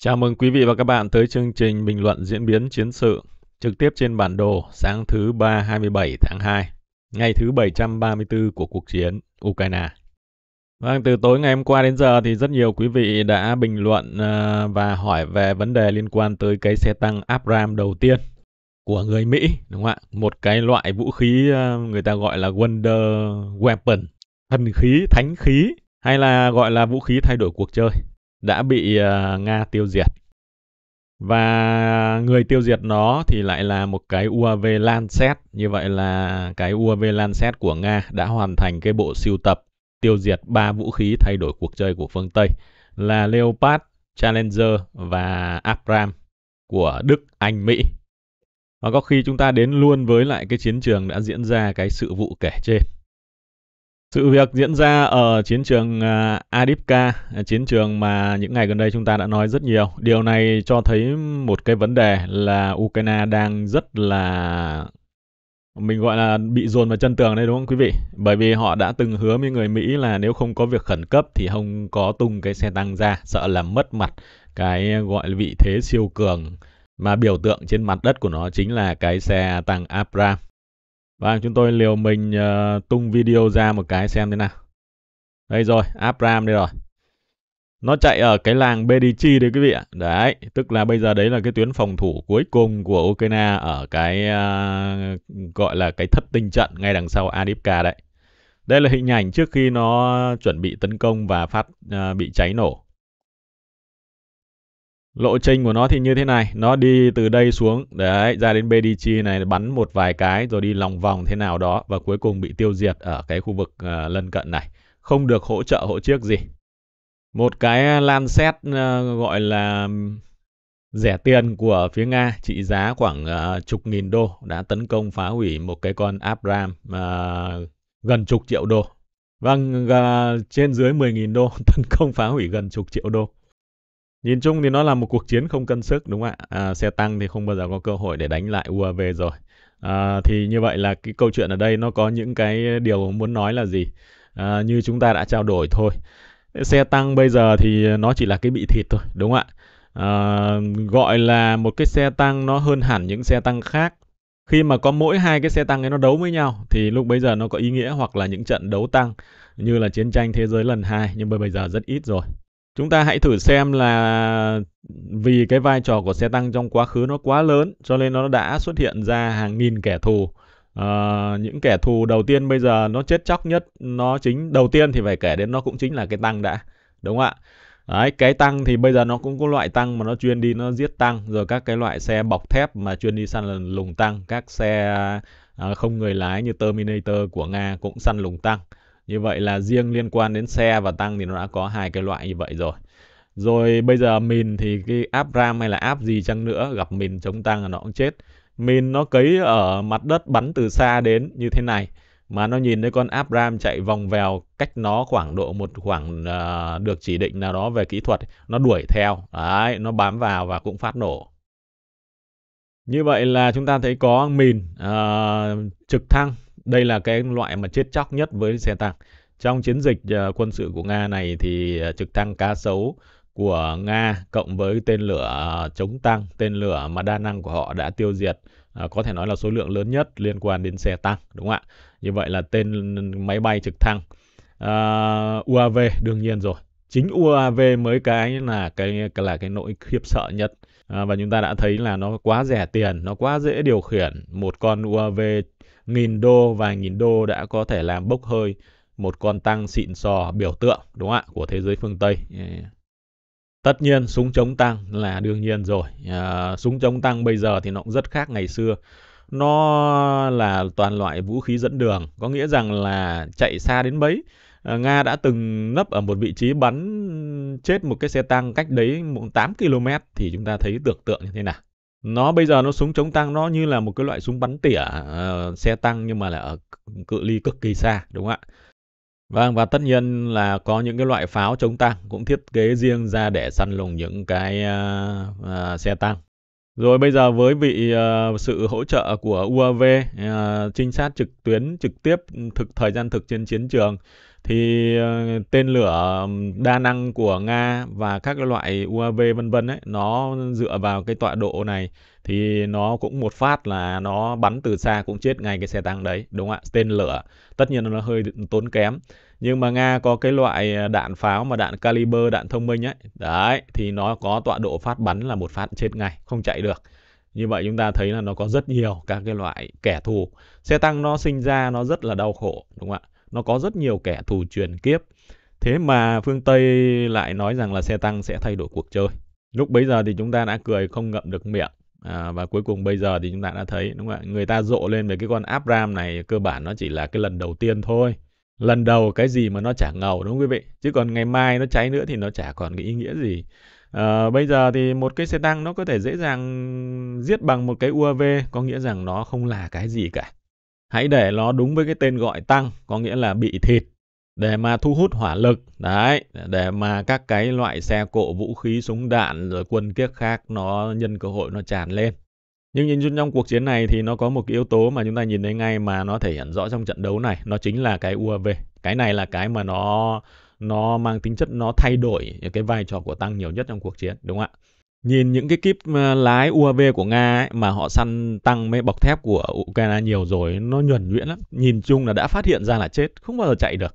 Chào mừng quý vị và các bạn tới chương trình bình luận diễn biến chiến sự trực tiếp trên bản đồ sáng thứ 3 27 tháng 2, ngày thứ 734 của cuộc chiến Ukraine. Vâng, từ tối ngày hôm qua đến giờ thì rất nhiều quý vị đã bình luận à, và hỏi về vấn đề liên quan tới cái xe tăng Abram đầu tiên của người Mỹ, đúng không ạ? Một cái loại vũ khí à, người ta gọi là Wonder Weapon, thần khí, thánh khí hay là gọi là vũ khí thay đổi cuộc chơi đã bị ờ, Nga tiêu diệt. Và người tiêu diệt nó thì lại là một cái UAV Lancet. Như vậy là cái UAV Lancet của Nga đã hoàn thành cái bộ siêu tập tiêu diệt ba vũ khí thay đổi cuộc chơi của phương Tây là Leopard, Challenger và Abram của Đức, Anh, Mỹ. Và có khi chúng ta đến luôn với lại cái chiến trường đã diễn ra cái sự vụ kể trên. Sự việc diễn ra ở chiến trường à, Adipka, à, chiến trường mà những ngày gần đây chúng ta đã nói rất nhiều. Điều này cho thấy một cái vấn đề là Ukraine đang rất là mình gọi là bị dồn vào chân tường đây đúng không quý vị? Bởi vì họ đã từng hứa với người Mỹ là nếu không có việc khẩn cấp thì không có tung cái xe tăng ra, sợ làm mất mặt cái gọi là vị thế siêu cường mà biểu tượng trên mặt đất của nó chính là cái xe tăng Abrams. Và vâng, chúng tôi liều mình uh, tung video ra một cái xem thế nào. Đây rồi, ram đây rồi. Nó chạy ở cái làng Bedichi đấy quý vị ạ. Đấy, tức là bây giờ đấy là cái tuyến phòng thủ cuối cùng của Ukraine ở cái uh, gọi là cái thất tinh trận ngay đằng sau Adipka đấy. Đây là hình ảnh trước khi nó chuẩn bị tấn công và phát uh, bị cháy nổ lộ trình của nó thì như thế này nó đi từ đây xuống đấy ra đến Bedichi này bắn một vài cái rồi đi lòng vòng thế nào đó và cuối cùng bị tiêu diệt ở cái khu vực uh, lân cận này không được hỗ trợ hộ chiếc gì một cái Lancet uh, gọi là rẻ tiền của phía Nga trị giá khoảng uh, chục nghìn đô đã tấn công phá hủy một cái con Abram uh, gần chục triệu đô. Vâng, uh, trên dưới 10.000 đô tấn công phá hủy gần chục triệu đô. Nhìn chung thì nó là một cuộc chiến không cân sức đúng không ạ? À, xe tăng thì không bao giờ có cơ hội để đánh lại UAV rồi. À, thì như vậy là cái câu chuyện ở đây nó có những cái điều muốn nói là gì? À, như chúng ta đã trao đổi thôi. Xe tăng bây giờ thì nó chỉ là cái bị thịt thôi, đúng không ạ? À, gọi là một cái xe tăng nó hơn hẳn những xe tăng khác. Khi mà có mỗi hai cái xe tăng ấy nó đấu với nhau thì lúc bây giờ nó có ý nghĩa hoặc là những trận đấu tăng như là chiến tranh thế giới lần 2 nhưng mà bây giờ rất ít rồi. Chúng ta hãy thử xem là vì cái vai trò của xe tăng trong quá khứ nó quá lớn cho nên nó đã xuất hiện ra hàng nghìn kẻ thù. À, những kẻ thù đầu tiên bây giờ nó chết chóc nhất nó chính đầu tiên thì phải kể đến nó cũng chính là cái tăng đã đúng không ạ Đấy, cái tăng thì bây giờ nó cũng có loại tăng mà nó chuyên đi nó giết tăng rồi các cái loại xe bọc thép mà chuyên đi săn lùng tăng các xe ờ, không người lái như Terminator của Nga cũng săn lùng tăng như vậy là riêng liên quan đến xe và tăng thì nó đã có hai cái loại như vậy rồi. Rồi bây giờ mìn thì cái app RAM hay là app gì chăng nữa gặp mìn chống tăng là nó cũng chết. Mìn nó cấy ở mặt đất bắn từ xa đến như thế này mà nó nhìn thấy con app RAM chạy vòng vèo cách nó khoảng độ một khoảng uh, được chỉ định nào đó về kỹ thuật nó đuổi theo đấy nó bám vào và cũng phát nổ như vậy là chúng ta thấy có mìn uh, à, trực thăng đây là cái loại mà chết chóc nhất với xe tăng. Trong chiến dịch ờ, quân sự của Nga này thì ờ, trực thăng cá sấu của Nga cộng với tên lửa ờ, chống tăng, tên lửa mà đa năng của họ đã tiêu diệt có thể nói là số lượng lớn nhất liên quan đến xe tăng đúng không ạ? Như vậy là tên máy bay trực thăng à, UAV đương nhiên rồi. Chính UAV mới cái là cái là cái nỗi khiếp sợ nhất. À, và chúng ta đã thấy là nó quá rẻ tiền, nó quá dễ điều khiển. Một con UAV nghìn đô, vài nghìn đô đã có thể làm bốc hơi một con tăng xịn sò biểu tượng đúng không ạ của thế giới phương Tây. Dạ, dạ. Tất nhiên súng chống tăng là đương nhiên rồi. À, súng chống tăng bây giờ thì nó cũng rất khác ngày xưa. Nó là toàn loại vũ khí dẫn đường, có nghĩa rằng là chạy xa đến mấy ờ, Nga đã từng nấp ở một vị trí bắn chết một cái xe tăng cách đấy 8 km thì chúng ta thấy tưởng tượng như thế nào nó bây giờ nó súng chống tăng nó như là một cái loại súng bắn tỉa uh, xe tăng nhưng mà là ở cự ly cực kỳ xa đúng không ạ Vâng và tất nhiên là có những cái loại pháo chống tăng cũng thiết kế riêng ra để săn lùng những cái uh, uh, xe tăng rồi bây giờ với vị uh, sự hỗ trợ của UAV, uh, ờ, trinh sát trực tuyến trực tiếp ừ, thực thời gian thực trên chiến trường thì uh, tên lửa đa năng của Nga và các loại UAV vân vân ấy nó dựa vào cái tọa độ này thì nó cũng một phát là nó bắn từ xa cũng chết ngay cái xe tăng đấy, đúng không ạ? Tên lửa tất nhiên nó hơi tốn kém nhưng mà Nga có cái loại à, đạn pháo mà đạn caliber đạn thông minh ấy đấy thì nó có tọa độ phát bắn là một phát chết ngay không chạy được như vậy chúng ta thấy là nó có rất nhiều các cái loại kẻ thù xe tăng nó sinh ra nó rất là đau khổ đúng không ạ nó có rất nhiều kẻ thù truyền kiếp thế mà phương Tây lại nói rằng là xe tăng sẽ thay đổi cuộc chơi lúc bấy giờ thì chúng ta đã cười không ngậm được miệng À, và cuối cùng bây giờ thì chúng ta đã thấy đúng không ạ người ta rộ lên về cái con Abram này cơ bản nó chỉ là cái lần đầu tiên thôi lần đầu cái gì mà nó chả ngầu đúng không quý vị chứ còn ngày mai nó cháy nữa thì nó chả còn cái ý nghĩa gì à, bây giờ thì một cái xe tăng nó có thể dễ dàng giết bằng một cái UAV có nghĩa rằng nó không là cái gì cả hãy để nó đúng với cái tên gọi tăng có nghĩa là bị thịt để mà thu hút hỏa lực đấy để mà các cái loại xe cộ vũ khí súng đạn rồi quân kiếp khác nó nhân cơ hội nó tràn lên nhưng nhìn chung trong cuộc chiến này thì nó có một cái yếu tố mà chúng ta nhìn thấy ngay mà nó thể hiện rõ trong trận đấu này, nó chính là cái UAV. Cái này là cái mà nó nó mang tính chất nó thay đổi cái vai trò của tăng nhiều nhất trong cuộc chiến, đúng không ạ? Nhìn những cái kíp ờ, lái UAV của Nga ấy, mà họ săn tăng mấy bọc thép của Ukraine nhiều rồi, nó nhuần nhuyễn lắm. Nhìn chung là đã phát hiện ra là chết, không bao giờ chạy được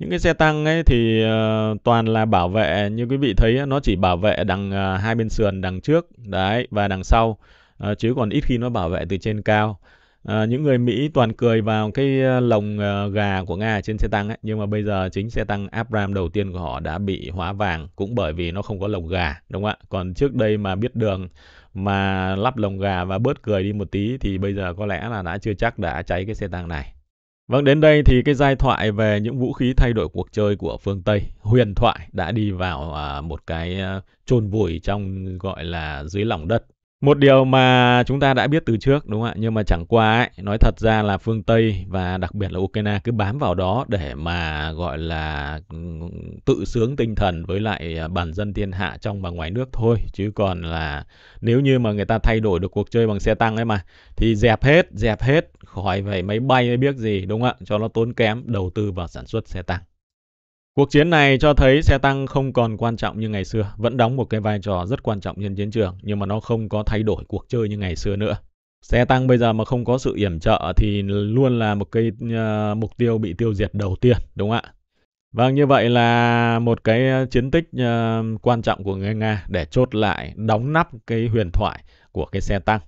những cái xe tăng ấy thì uh, toàn là bảo vệ như quý vị thấy nó chỉ bảo vệ đằng uh, hai bên sườn đằng trước đấy và đằng sau Ờ, chứ còn ít khi nó bảo vệ từ trên cao à, những người Mỹ toàn cười vào cái ờ, lồng gà của Nga trên xe tăng ấy nhưng mà bây giờ chính xe tăng Abram đầu tiên của họ đã bị hóa vàng cũng bởi vì nó không có lồng gà đúng không ạ còn trước đây mà biết đường mà lắp lồng gà và bớt cười đi một tí thì bây giờ có lẽ là đã chưa chắc đã cháy cái xe tăng này Vâng, đến đây thì cái giai thoại về những vũ khí thay đổi cuộc chơi của phương Tây, huyền thoại đã đi vào một cái à, chôn vùi trong gọi là dưới lòng đất một điều mà chúng ta đã biết từ trước đúng không ạ? Nhưng mà chẳng qua ấy, nói thật ra là phương Tây và đặc biệt là Ukraine cứ bám vào đó để mà gọi là tự sướng tinh thần với lại à, bản dân thiên hạ trong và ngoài nước thôi. Chứ còn là nếu như mà người ta thay đổi được cuộc chơi bằng xe tăng ấy mà thì dẹp hết, dẹp hết khỏi về máy bay hay biết gì đúng không ạ? Cho nó tốn kém đầu tư vào sản xuất xe tăng. Cuộc chiến này cho thấy xe tăng không còn quan trọng như ngày xưa, vẫn đóng một cái vai trò rất quan trọng trên chiến trường, nhưng mà nó không có thay đổi cuộc chơi như ngày xưa nữa. Xe tăng bây giờ mà không có sự yểm trợ thì luôn là một cái uh, mục tiêu bị tiêu diệt đầu tiên, đúng không ạ? Vâng, như vậy là một cái chiến tích uh, quan trọng của người Nga để chốt lại, đóng nắp cái huyền thoại của cái xe tăng.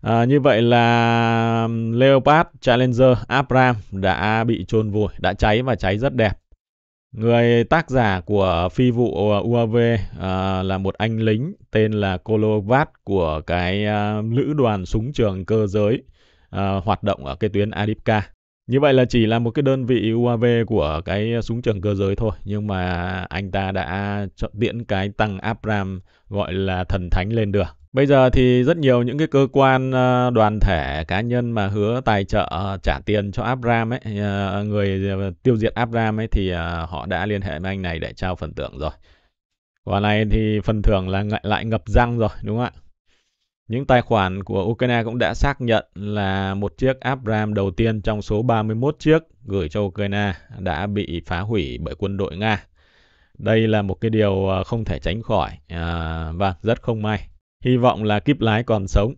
À, như vậy là Leopard Challenger Abram đã bị chôn vùi, đã cháy và cháy rất đẹp. Người tác giả của phi vụ ờ, UAV à, ờ, là một anh lính tên là Kolovat của cái à, lữ đoàn súng trường cơ giới à, hoạt động ở cái tuyến Adipka. Như vậy là chỉ là một cái đơn vị UAV của cái súng trường cơ giới thôi, nhưng mà anh ta đã chọn tiễn cái tăng Abram gọi là thần thánh lên được. Bây giờ thì rất nhiều những cái cơ quan ờ, đoàn thể cá nhân mà hứa tài trợ ờ, trả tiền cho Abram ấy, ờ, người tiêu diệt Abram ấy thì họ đã liên hệ với anh này để trao phần thưởng rồi. Quả này thì phần thưởng là lại ngập răng rồi đúng không ạ? Những tài khoản của Ukraine cũng đã xác nhận là một chiếc Abram đầu tiên trong số 31 chiếc gửi cho Ukraine đã bị phá hủy bởi quân đội Nga. Đây là một cái điều ờ, không thể tránh khỏi à, và rất không may. Hy vọng là kíp lái còn sống.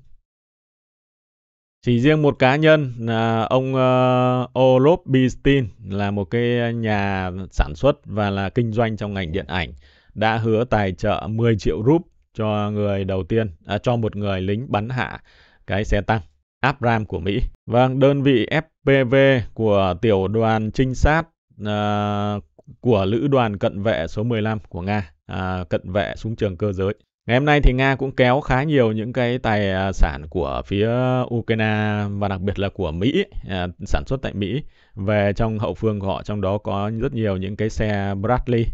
Chỉ riêng một cá nhân là ờ, ông uh, Olof Bistin là một cái nhà sản xuất và là kinh doanh trong ngành điện ảnh đã hứa tài trợ 10 triệu rúp cho người đầu tiên à, cho một người lính bắn hạ cái xe tăng Abram của Mỹ. Vâng, đơn vị FPV của tiểu đoàn trinh sát à, của lữ đoàn cận vệ số 15 của Nga, à, cận vệ súng trường cơ giới. Ngày hôm nay thì Nga cũng kéo khá nhiều những cái tài à, sản của phía Ukraine và đặc biệt là của Mỹ, à, sản xuất tại Mỹ về trong hậu phương của họ, trong đó có rất nhiều những cái xe Bradley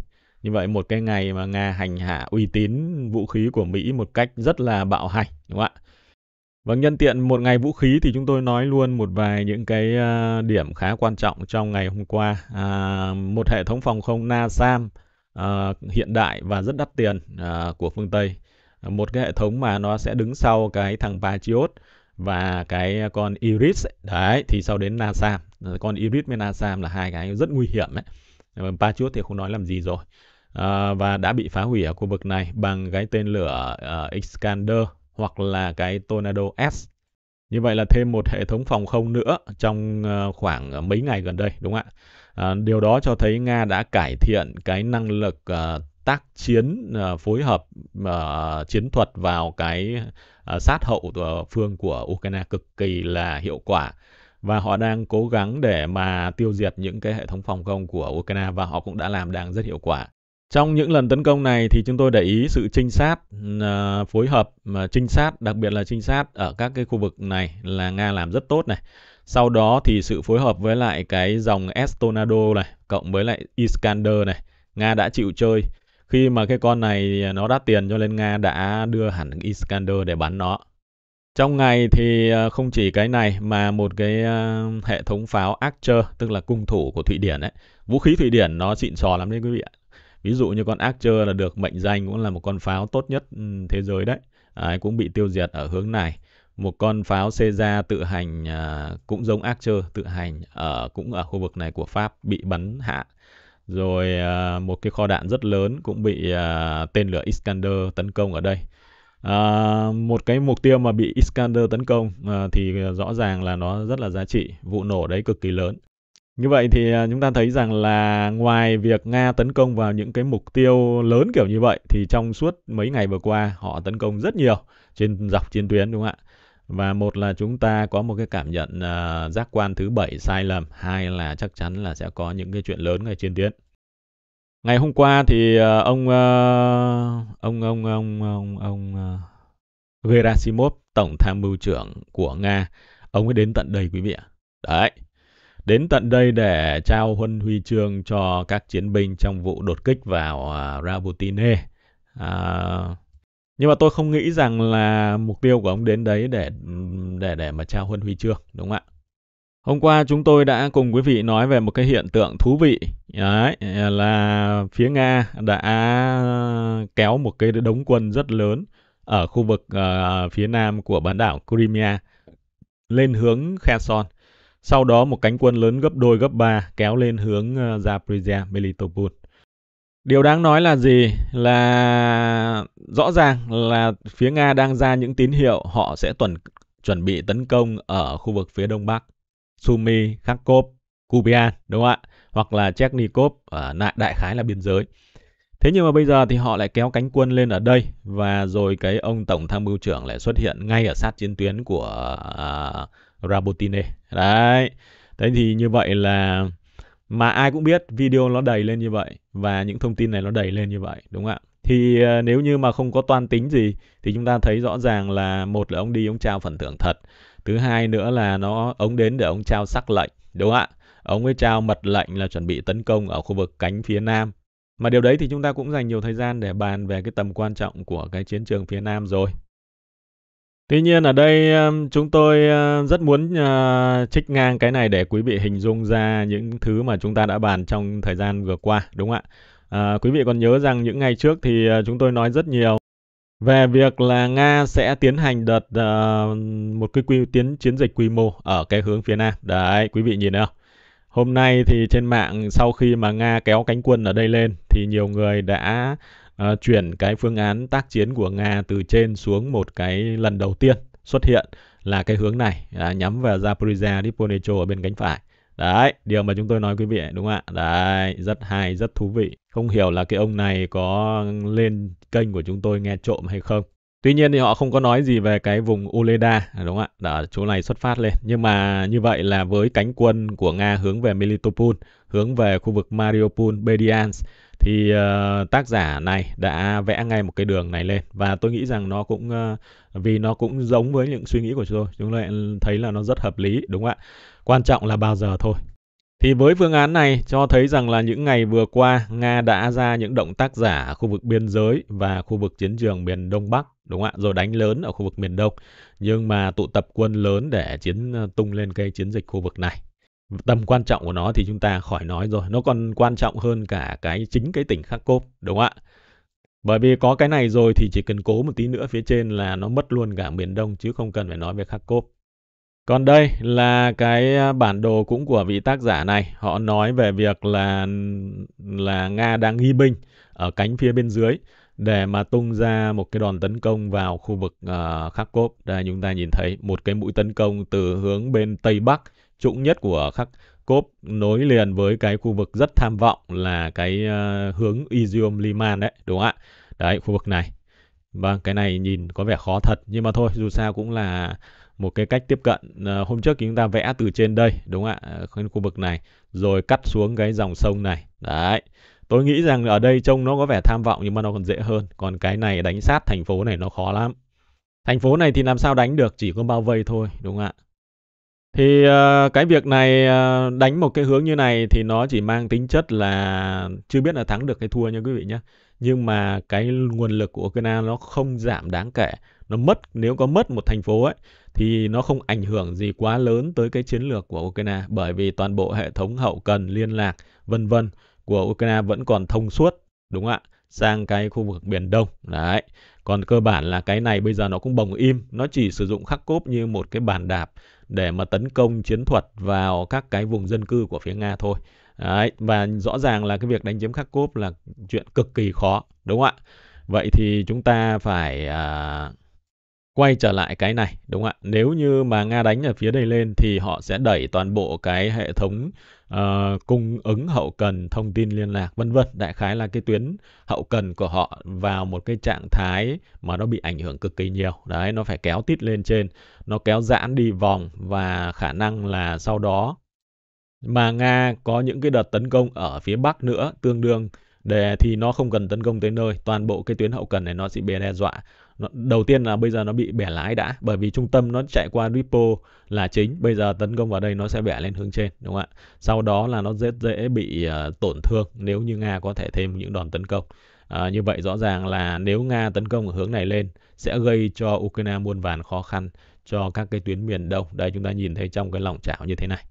như vậy một cái ngày mà Nga hành hạ uy tín vũ khí của Mỹ một cách rất là bạo hành, đúng không ạ? và vâng, nhân tiện một ngày vũ khí thì chúng tôi nói luôn một vài những cái à, điểm khá quan trọng trong ngày hôm qua. À, một hệ thống phòng không NASAM uh, hiện đại và rất đắt tiền uh, của phương Tây. Một cái hệ thống mà nó sẽ đứng sau cái thằng Patriot và cái con Iris. Đấy, thì sau đến NASAM. Con Iris với NASAM là hai cái rất nguy hiểm ấy. Patriot thì không nói làm gì rồi. Ờ, và đã bị phá hủy ở khu vực này bằng cái tên lửa uh, ờ, Iskander hoặc là cái Tornado S. Như vậy là thêm một hệ thống phòng không nữa trong uh, khoảng mấy ngày gần đây đúng không ạ? À, điều đó cho thấy Nga đã cải thiện cái năng lực uh, tác chiến uh, phối hợp uh, chiến thuật vào cái uh, sát hậu uh, phương của Ukraine cực kỳ là hiệu quả và họ đang cố gắng để mà tiêu diệt những cái hệ thống phòng không của Ukraine và họ cũng đã làm đang rất hiệu quả. Trong những lần tấn công này thì chúng tôi để ý sự trinh sát à, phối hợp mà trinh sát, đặc biệt là trinh sát ở các cái khu vực này là Nga làm rất tốt này. Sau đó thì sự phối hợp với lại cái dòng Estonado này cộng với lại Iskander này, Nga đã chịu chơi. Khi mà cái con này nó đắt tiền cho nên Nga đã đưa hẳn Iskander để bắn nó. Trong ngày thì à, không chỉ cái này mà một cái à, hệ thống pháo Archer, tức là cung thủ của Thụy Điển ấy. Vũ khí Thụy Điển nó xịn sò lắm đấy quý vị ạ ví dụ như con Archer là được mệnh danh cũng là một con pháo tốt nhất ừ, thế giới đấy à, cũng bị tiêu diệt ở hướng này một con pháo Caesar tự hành à, cũng giống Archer tự hành ở cũng ở khu vực này của Pháp bị bắn hạ rồi à, một cái kho đạn rất lớn cũng bị à, tên lửa Iskander tấn công ở đây À, một cái mục tiêu mà bị Iskander tấn công à, thì rõ ràng là nó rất là giá trị, vụ nổ đấy cực kỳ lớn. Như vậy thì à, chúng ta thấy rằng là ngoài việc Nga tấn công vào những cái mục tiêu lớn kiểu như vậy thì trong suốt mấy ngày vừa qua họ tấn công rất nhiều trên dọc chiến tuyến đúng không ạ? Và một là chúng ta có một cái cảm nhận uh, giác quan thứ bảy sai lầm, hai là chắc chắn là sẽ có những cái chuyện lớn ngay trên tuyến. Ngày hôm qua thì uh, ông, uh, ông ông ông ông ông uh, Gerasimov, tổng tham mưu trưởng của Nga, ông ấy đến tận đây quý vị ạ. Đấy đến tận đây để trao huân huy chương cho các chiến binh trong vụ đột kích vào à, Rabotine. À, nhưng mà tôi không nghĩ rằng là mục tiêu của ông đến đấy để để để mà trao huân huy chương, đúng không ạ? Hôm qua chúng tôi đã cùng quý vị nói về một cái hiện tượng thú vị đấy là phía Nga đã kéo một cái đống quân rất lớn ở khu vực uh, phía nam của bán đảo Crimea lên hướng Kherson sau đó một cánh quân lớn gấp đôi gấp ba kéo lên hướng ờ, Zaporizhia Melitopol. Điều đáng nói là gì? Là rõ ràng là phía Nga đang ra những tín hiệu họ sẽ tuần chuẩn bị tấn công ở khu vực phía đông bắc. Sumy, Kharkov, Kupian, đúng không ạ? Hoặc là Chechnikov ở ờ, lại đại khái là biên giới. Thế nhưng mà bây giờ thì họ lại kéo cánh quân lên ở đây và rồi cái ông tổng tham mưu trưởng lại xuất hiện ngay ở sát chiến tuyến của uh, Rabotine. Đấy. Thế thì như vậy là mà ai cũng biết video nó đầy lên như vậy và những thông tin này nó đầy lên như vậy đúng không ạ? Thì ờ, nếu như mà không có toan tính gì thì chúng ta thấy rõ ràng là một là ông đi ông trao phần thưởng thật, thứ hai nữa là nó ông đến để ông trao sắc lệnh đúng không ạ? Ông ấy trao mật lệnh là chuẩn bị tấn công ở khu vực cánh phía nam mà điều đấy thì chúng ta cũng dành nhiều thời gian để bàn về cái tầm quan trọng của cái chiến trường phía Nam rồi. Tuy nhiên ở đây ờ, chúng tôi ờ, rất muốn ờ, trích ngang cái này để quý vị hình dung ra những thứ mà chúng ta đã bàn trong thời gian vừa qua, đúng không ạ? À, quý vị còn nhớ rằng những ngày trước thì chúng tôi nói rất nhiều về việc là Nga sẽ tiến hành đợt uh, một cái quy tiến chiến dịch quy mô ở cái hướng phía Nam. Đấy, quý vị nhìn thấy không? Hôm nay thì trên mạng sau khi mà Nga kéo cánh quân ở đây lên thì nhiều người đã Ờ, chuyển cái phương án tác chiến của Nga từ trên xuống một cái lần đầu tiên xuất hiện là cái hướng này à, nhắm vào Zaporizhia, Diponecho ở bên cánh phải. Đấy, điều mà chúng tôi nói quý vị đúng không ạ? Đấy, rất hay, rất thú vị. Không hiểu là cái ông này có lên kênh của chúng tôi nghe trộm hay không. Tuy nhiên thì họ không có nói gì về cái vùng Uleda đúng không ạ? đó chỗ này xuất phát lên. Nhưng mà như vậy là với cánh quân của Nga hướng về Melitopol, hướng về khu vực Mariupol, Bediansk thì uh, tác giả này đã vẽ ngay một cái đường này lên và tôi nghĩ rằng nó cũng uh, vì nó cũng giống với những suy nghĩ của tôi chúng tôi thấy là nó rất hợp lý đúng không ạ quan trọng là bao giờ thôi thì với phương án này cho thấy rằng là những ngày vừa qua Nga đã ra những động tác giả ở khu vực biên giới và khu vực chiến trường miền Đông Bắc đúng không ạ rồi đánh lớn ở khu vực miền Đông nhưng mà tụ tập quân lớn để chiến ờ, tung lên cây chiến dịch khu vực này tầm quan trọng của nó thì chúng ta khỏi nói rồi nó còn quan trọng hơn cả cái chính cái tỉnh Kharkov đúng không ạ bởi vì có cái này rồi thì chỉ cần cố một tí nữa phía trên là nó mất luôn cả miền Đông chứ không cần phải nói về Kharkov còn đây là cái à, bản đồ cũng của vị tác giả này họ nói về việc là là Nga đang ghi binh ở cánh phía bên dưới để mà tung ra một cái đòn tấn công vào khu vực uh, à, Kharkov. Đây chúng ta nhìn thấy một cái mũi tấn công từ hướng bên tây bắc trũng nhất của khắc cốp nối liền với cái khu vực rất tham vọng là cái uh, hướng Izium Liman đấy, đúng không ạ? Đấy, khu vực này. Vâng, cái này nhìn có vẻ khó thật nhưng mà thôi, dù sao cũng là một cái cách tiếp cận uh, hôm trước chúng ta vẽ từ trên đây, đúng không ạ? Ờ, cái khu vực này rồi cắt xuống cái dòng sông này. Đấy. Tôi nghĩ rằng ở đây trông nó có vẻ tham vọng nhưng mà nó còn dễ hơn, còn cái này đánh sát thành phố này nó khó lắm. Thành phố này thì làm sao đánh được, chỉ có bao vây thôi, đúng không ạ? thì ờ, cái việc này ờ, đánh một cái hướng như này thì nó chỉ mang tính chất là chưa biết là thắng được hay thua nha quý vị nhé nhưng mà cái nguồn lực của Ukraine nó không giảm đáng kể nó mất nếu có mất một thành phố ấy thì nó không ảnh hưởng gì quá lớn tới cái chiến lược của Ukraine bởi vì toàn bộ hệ thống hậu cần liên lạc vân vân của Ukraine vẫn còn thông suốt đúng không ạ sang cái khu vực biển Đông đấy còn cơ bản là cái này bây giờ nó cũng bồng im nó chỉ sử dụng khắc cốp như một cái bàn đạp để mà tấn công chiến thuật vào các cái vùng dân cư của phía Nga thôi. Đấy, và rõ ràng là cái việc đánh chiếm Kharkov là chuyện cực kỳ khó, đúng không ạ? Vậy thì chúng ta phải à, quay trở lại cái này, đúng không ạ? Nếu như mà Nga đánh ở phía đây lên thì họ sẽ đẩy toàn bộ cái hệ thống uh, cung ứng hậu cần thông tin liên lạc vân vân đại khái là cái tuyến hậu cần của họ vào một cái trạng thái mà nó bị ảnh hưởng cực kỳ nhiều đấy nó phải kéo tít lên trên nó kéo giãn đi vòng và khả năng là sau đó mà nga có những cái đợt tấn công ở phía bắc nữa tương đương để thì nó không cần tấn công tới nơi toàn bộ cái tuyến hậu cần này nó sẽ bị đe dọa đầu tiên là bây giờ nó bị bẻ lái đã bởi vì trung tâm nó chạy qua Ripple là chính bây giờ tấn công vào đây nó sẽ bẻ lên hướng trên đúng không ạ sau đó là nó rất dễ bị ờ, tổn thương nếu như Nga có thể thêm những đòn tấn công à, như vậy rõ ràng là nếu Nga tấn công ở hướng này lên sẽ gây cho Ukraine muôn vàn khó khăn cho các cái tuyến miền đông đây chúng ta nhìn thấy trong cái lòng chảo như thế này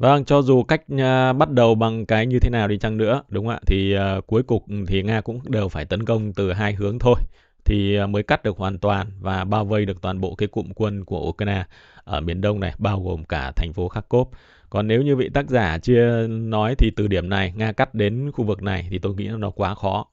Vâng, cho dù cách uh, bắt đầu bằng cái như thế nào đi chăng nữa, đúng không ạ? Thì uh, cuối cùng thì Nga cũng đều phải tấn công từ hai hướng thôi thì à, mới cắt được hoàn toàn và bao vây được toàn bộ cái cụm quân của Ukraine ở miền Đông này, bao gồm cả thành phố Kharkov. Còn nếu như vị tác giả chia nói thì từ điểm này, Nga cắt đến khu vực này thì tôi nghĩ nó quá khó.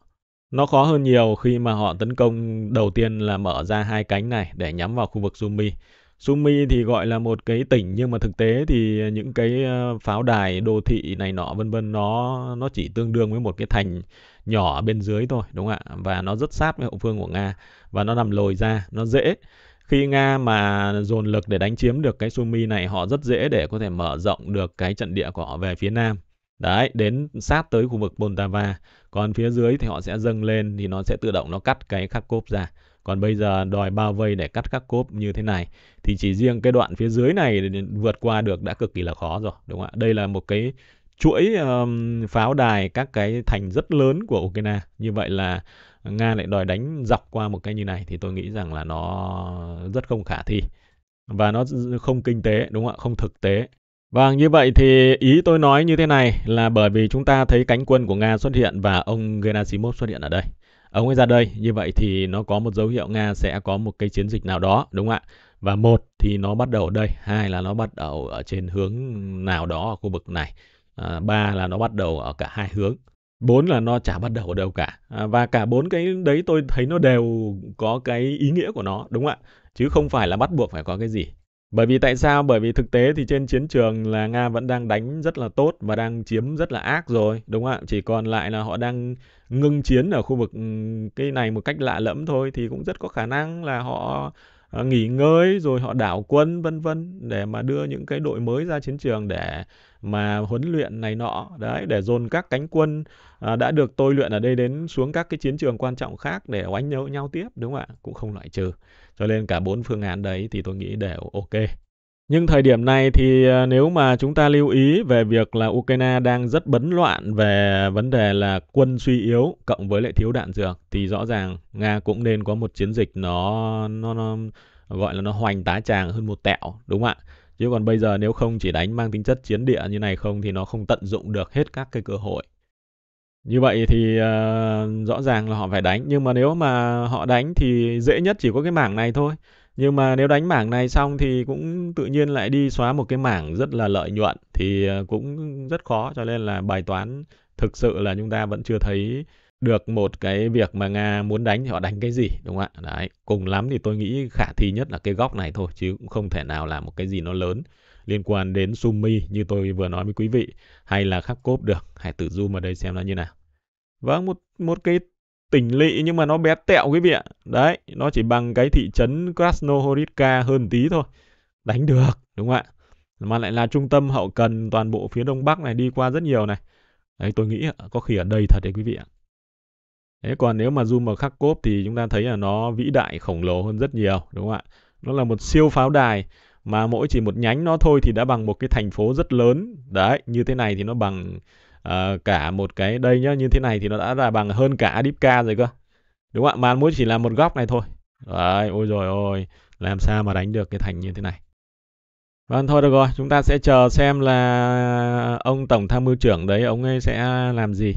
Nó khó hơn nhiều khi mà họ tấn công đầu tiên là mở ra hai cánh này để nhắm vào khu vực Sumy. Sumy thì gọi là một cái tỉnh nhưng mà thực tế thì những cái à, pháo đài đô thị này nọ vân vân nó nó chỉ tương đương với một cái thành nhỏ ở bên dưới thôi đúng không ạ và nó rất sát với hậu phương của nga và nó nằm lồi ra nó dễ khi nga mà dồn lực để đánh chiếm được cái sumi này họ rất dễ để có thể mở rộng được cái trận địa của họ về phía nam Đấy, đến sát tới khu vực Poltava. Còn phía dưới thì họ sẽ dâng lên thì nó sẽ tự động nó cắt cái khắc Kharkov ra. Còn bây giờ đòi bao vây để cắt Kharkov như thế này thì chỉ riêng cái đoạn phía dưới này vượt qua được đã cực kỳ là khó rồi, đúng không ạ? Đây là một cái chuỗi um, pháo đài các cái thành rất lớn của Ukraine như vậy là Nga lại đòi đánh dọc qua một cái như này thì tôi nghĩ rằng là nó rất không khả thi và nó không kinh tế đúng không ạ không thực tế và như vậy thì ý tôi nói như thế này là bởi vì chúng ta thấy cánh quân của Nga xuất hiện và ông Gerasimov xuất hiện ở đây. Ông ấy ra đây, như vậy thì nó có một dấu hiệu Nga sẽ có một cái chiến dịch nào đó, đúng không ạ? Và một thì nó bắt đầu ở đây, hai là nó bắt đầu ở trên hướng nào đó ở khu vực này à, ba là nó bắt đầu ở cả hai hướng bốn là nó chả bắt đầu ở đâu cả à, và cả bốn cái đấy tôi thấy nó đều có cái ý nghĩa của nó đúng không ạ chứ không phải là bắt buộc phải có cái gì bởi vì tại sao? Bởi vì thực tế thì trên chiến trường là Nga vẫn đang đánh rất là tốt và đang chiếm rất là ác rồi, đúng không ạ? Chỉ còn lại là họ đang ngưng chiến ở khu vực ừ, cái này một cách lạ lẫm thôi thì cũng rất có khả năng là họ ờ, nghỉ ngơi rồi họ đảo quân vân vân để mà đưa những cái đội mới ra chiến trường để mà huấn luyện này nọ đấy để dồn các cánh quân à, đã được tôi luyện ở đây đến xuống các cái chiến trường quan trọng khác để oánh nhau nhau tiếp đúng không ạ cũng không loại trừ cho nên cả bốn phương án đấy thì tôi nghĩ đều ok nhưng thời điểm này thì à, nếu mà chúng ta lưu ý về việc là Ukraine đang rất bấn loạn về vấn đề là quân suy yếu cộng với lại thiếu đạn dược thì rõ ràng Nga cũng nên có một chiến dịch nó nó, nó gọi là nó hoành tá tràng hơn một tẹo đúng không ạ? Chứ còn bây giờ nếu không chỉ đánh mang tính chất chiến địa như này không thì nó không tận dụng được hết các cái cơ hội. Như vậy thì uh, rõ ràng là họ phải đánh. Nhưng mà nếu mà họ đánh thì dễ nhất chỉ có cái mảng này thôi. Nhưng mà nếu đánh mảng này xong thì cũng tự nhiên lại đi xóa một cái mảng rất là lợi nhuận thì ờ, cũng rất khó cho nên là bài toán thực sự là chúng ta vẫn chưa thấy được một cái việc mà Nga muốn đánh thì họ đánh cái gì đúng không ạ? Đấy, cùng lắm thì tôi nghĩ khả thi nhất là cái góc này thôi chứ cũng không thể nào là một cái gì nó lớn liên quan đến Sumi như tôi vừa nói với quý vị hay là khắc cốp được. Hãy tự zoom vào đây xem nó như nào. Vâng, một một cái tỉnh lỵ nhưng mà nó bé tẹo quý vị ạ. Đấy, nó chỉ bằng cái thị trấn Krasnohorivka hơn tí thôi. Đánh được, đúng không ạ? Mà lại là trung tâm hậu cần toàn bộ phía đông bắc này đi qua rất nhiều này. Đấy, tôi nghĩ có khi ở đây thật đấy quý vị ạ. Thế còn nếu mà zoom vào khắc Kharkov thì chúng ta thấy là nó vĩ đại khổng lồ hơn rất nhiều đúng không ạ? Nó là một siêu pháo đài mà mỗi chỉ một nhánh nó thôi thì đã bằng một cái thành phố rất lớn. Đấy, như thế này thì nó bằng uh, cả một cái đây nhá, như thế này thì nó đã là bằng hơn cả Adipka rồi cơ. Đúng không ạ? Mà mỗi chỉ là một góc này thôi. Đấy, ôi rồi ôi, làm sao mà đánh được cái thành như thế này. Vâng thôi được rồi, chúng ta sẽ chờ xem là ông tổng tham mưu trưởng đấy ông ấy sẽ làm gì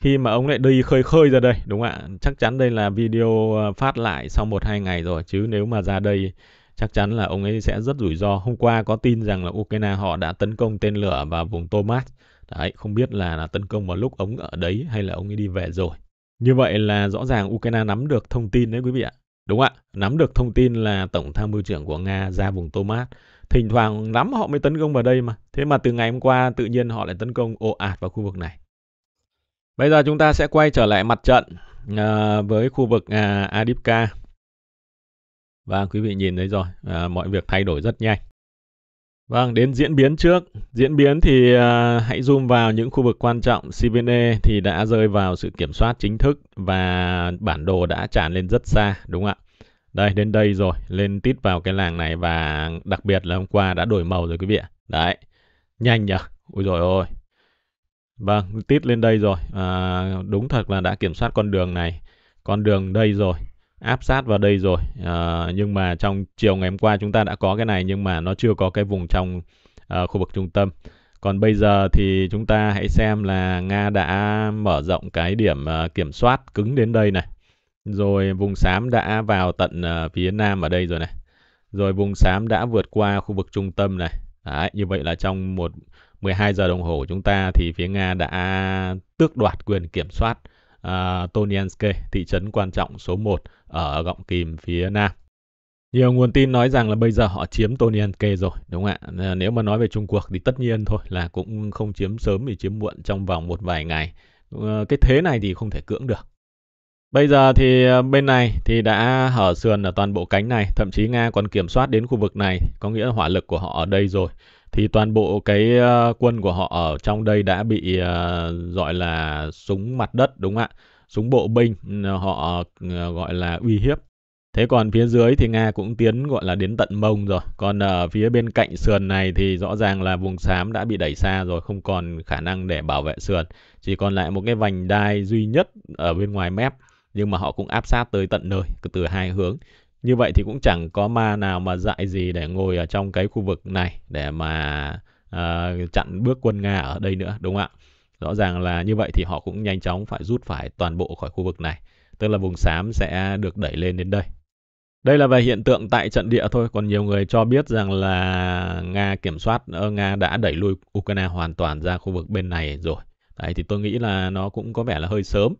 khi mà ông lại đi khơi khơi ra đây đúng không ạ chắc chắn đây là video ờ, phát lại sau một hai ngày rồi chứ nếu mà ra đây chắc chắn là ông ấy sẽ rất rủi ro hôm qua có tin rằng là ukraine họ đã tấn công tên lửa vào vùng thomas đấy không biết là, là tấn công vào lúc ông ở đấy hay là ông ấy đi về rồi như vậy là rõ ràng ukraine nắm được thông tin đấy quý vị ạ đúng ạ nắm được thông tin là tổng tham mưu trưởng của nga ra vùng thomas thỉnh thoảng lắm họ mới tấn công vào đây mà thế mà từ ngày hôm qua tự nhiên họ lại tấn công ồ ạt vào khu vực này Bây giờ chúng ta sẽ quay trở lại mặt trận à, với khu vực à, Adipka. Và quý vị nhìn thấy rồi, à, mọi việc thay đổi rất nhanh. Vâng, đến diễn biến trước. Diễn biến thì à, hãy zoom vào những khu vực quan trọng. CVNE thì đã rơi vào sự kiểm soát chính thức và bản đồ đã tràn lên rất xa, đúng không ạ? Đây, đến đây rồi, lên tít vào cái làng này và đặc biệt là hôm qua đã đổi màu rồi quý vị ạ. Đấy, nhanh nhở? Ôi rồi ôi, Vâng, tít lên đây rồi. À, đúng thật là đã kiểm soát con đường này. Con đường đây rồi. Áp sát vào đây rồi. À, nhưng mà trong chiều ngày hôm qua chúng ta đã có cái này nhưng mà nó chưa có cái vùng trong à, khu vực trung tâm. Còn bây giờ thì chúng ta hãy xem là Nga đã mở rộng cái điểm à, kiểm soát cứng đến đây này. Rồi vùng xám đã vào tận à, phía nam ở đây rồi này. Rồi vùng xám đã vượt qua khu vực trung tâm này. Đấy, như vậy là trong một 12 giờ đồng hồ của chúng ta thì phía Nga đã tước đoạt quyền kiểm soát uh, à, Tonianske, thị trấn quan trọng số 1 ở gọng kìm phía Nam. Nhiều nguồn tin nói rằng là bây giờ họ chiếm Tonianke rồi, đúng không ạ? Nếu mà nói về Trung Quốc thì tất nhiên thôi là cũng không chiếm sớm thì chiếm muộn trong vòng một vài ngày. Ờ, cái thế này thì không thể cưỡng được. Bây giờ thì ờ, bên này thì đã hở sườn ở toàn bộ cánh này, thậm chí Nga còn kiểm soát đến khu vực này, có nghĩa là hỏa lực của họ ở đây rồi thì toàn bộ cái ờ, quân của họ ở trong đây đã bị ờ, gọi là súng mặt đất đúng không ạ? Súng bộ binh họ ờ, gọi là uy hiếp. Thế còn phía dưới thì Nga cũng tiến gọi là đến tận Mông rồi. Còn ở phía bên cạnh sườn này thì rõ ràng là vùng xám đã bị đẩy xa rồi, không còn khả năng để bảo vệ sườn. Chỉ còn lại một cái vành đai duy nhất ở bên ngoài mép nhưng mà họ cũng áp sát tới tận nơi từ hai hướng như vậy thì cũng chẳng có ma nào mà dại gì để ngồi ở trong cái khu vực này để mà uh, chặn bước quân Nga ở đây nữa, đúng không ạ? Rõ ràng là như vậy thì họ cũng nhanh chóng phải rút phải toàn bộ khỏi khu vực này, tức là vùng xám sẽ được đẩy lên đến đây. Đây là về hiện tượng tại trận địa thôi, còn nhiều người cho biết rằng là Nga kiểm soát, ờ, Nga đã đẩy lui Ukraine hoàn toàn ra khu vực bên này rồi. Đấy thì tôi nghĩ là nó cũng có vẻ là hơi sớm.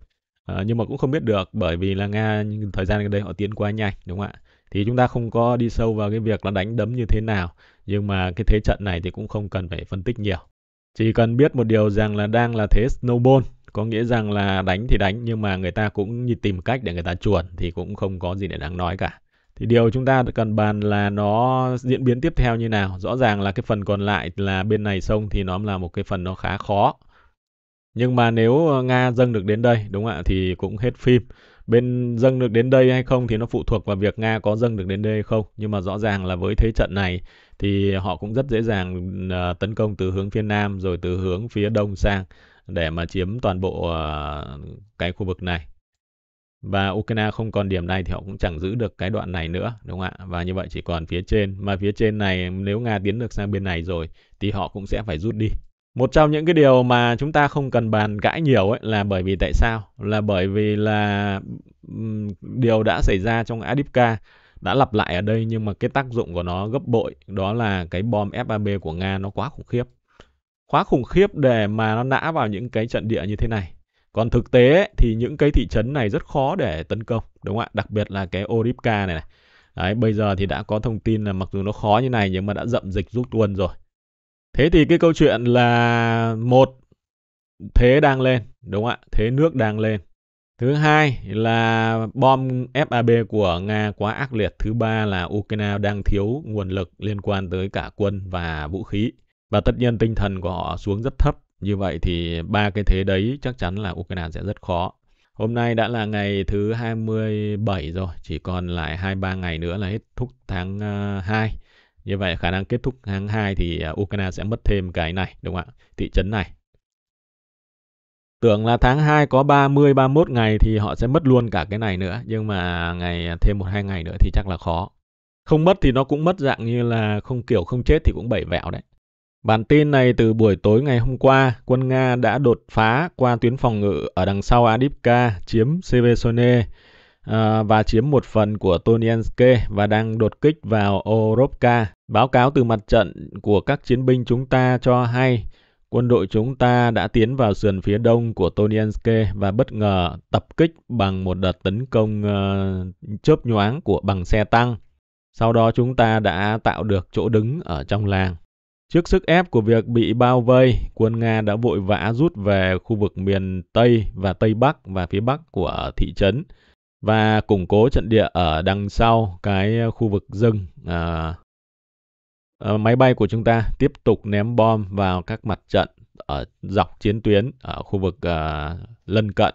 À, nhưng mà cũng không biết được bởi vì là Nga thời gian gần đây họ tiến quá nhanh đúng không ạ? Thì chúng ta không có đi sâu vào cái việc là đánh đấm như thế nào, nhưng mà cái thế trận này thì cũng không cần phải phân tích nhiều. Chỉ cần biết một điều rằng là đang là thế snowball, có nghĩa rằng là đánh thì đánh nhưng mà người ta cũng tìm cách để người ta chuồn thì cũng không có gì để đáng nói cả. Thì điều chúng ta cần bàn là nó diễn biến tiếp theo như nào. Rõ ràng là cái phần còn lại là bên này sông thì nó là một cái phần nó khá khó nhưng mà nếu ờ, Nga dâng được đến đây, đúng không ạ, thì cũng hết phim. Bên dâng được đến đây hay không thì nó phụ thuộc vào việc Nga có dâng được đến đây hay không. Nhưng mà rõ ràng là với thế trận này thì họ cũng rất dễ dàng ờ, tấn công từ hướng phía Nam rồi từ hướng phía Đông sang để mà chiếm toàn bộ ờ, cái khu vực này. Và Ukraine không còn điểm này thì họ cũng chẳng giữ được cái đoạn này nữa, đúng không ạ? Và như vậy chỉ còn phía trên. Mà phía trên này nếu Nga tiến được sang bên này rồi thì họ cũng sẽ phải rút đi một trong những cái điều mà chúng ta không cần bàn cãi nhiều ấy là bởi vì tại sao là bởi vì là điều đã xảy ra trong Adipka đã lặp lại ở đây nhưng mà cái tác dụng của nó gấp bội đó là cái bom FAB của Nga nó quá khủng khiếp quá khủng khiếp để mà nó nã vào những cái trận địa như thế này còn thực tế ấy, thì những cái thị trấn này rất khó để tấn công đúng không ạ đặc biệt là cái Oripka này này Đấy, bây giờ thì đã có thông tin là mặc dù nó khó như này nhưng mà đã dậm dịch rút luôn rồi Thế thì cái câu chuyện là một thế đang lên, đúng không ạ? Thế nước đang lên. Thứ hai là bom FAB của Nga quá ác liệt. Thứ ba là Ukraine đang thiếu nguồn lực liên quan tới cả quân và vũ khí. Và tất nhiên tinh thần của họ xuống rất thấp. Như vậy thì ba cái thế đấy chắc chắn là Ukraine sẽ rất khó. Hôm nay đã là ngày thứ 27 rồi, chỉ còn lại 23 ngày nữa là hết thúc tháng 2. Ờ, như vậy khả năng kết thúc tháng 2 thì à, Ukraine sẽ mất thêm cái này, đúng không ạ? Thị trấn này. Tưởng là tháng 2 có 30 31 ngày thì họ sẽ mất luôn cả cái này nữa, nhưng mà ngày à, thêm một hai ngày nữa thì chắc là khó. Không mất thì nó cũng mất dạng như là không kiểu không chết thì cũng bảy vẹo đấy. Bản tin này từ buổi tối ngày hôm qua, quân Nga đã đột phá qua tuyến phòng ngự ở đằng sau Adipka, chiếm Sevesone à, và chiếm một phần của Tonianske và đang đột kích vào Oropka Báo cáo từ mặt trận của các chiến binh chúng ta cho hay quân đội chúng ta đã tiến vào sườn phía đông của Toniansk và bất ngờ tập kích bằng một đợt tấn công uh, chớp nhoáng của bằng xe tăng. Sau đó chúng ta đã tạo được chỗ đứng ở trong làng. Trước sức ép của việc bị bao vây, quân Nga đã vội vã rút về khu vực miền Tây và Tây Bắc và phía Bắc của thị trấn và củng cố trận địa ở đằng sau cái ờ, khu vực rừng à, Ờ, máy bay của chúng ta tiếp tục ném bom vào các mặt trận ở dọc chiến tuyến ở khu vực uh, lân cận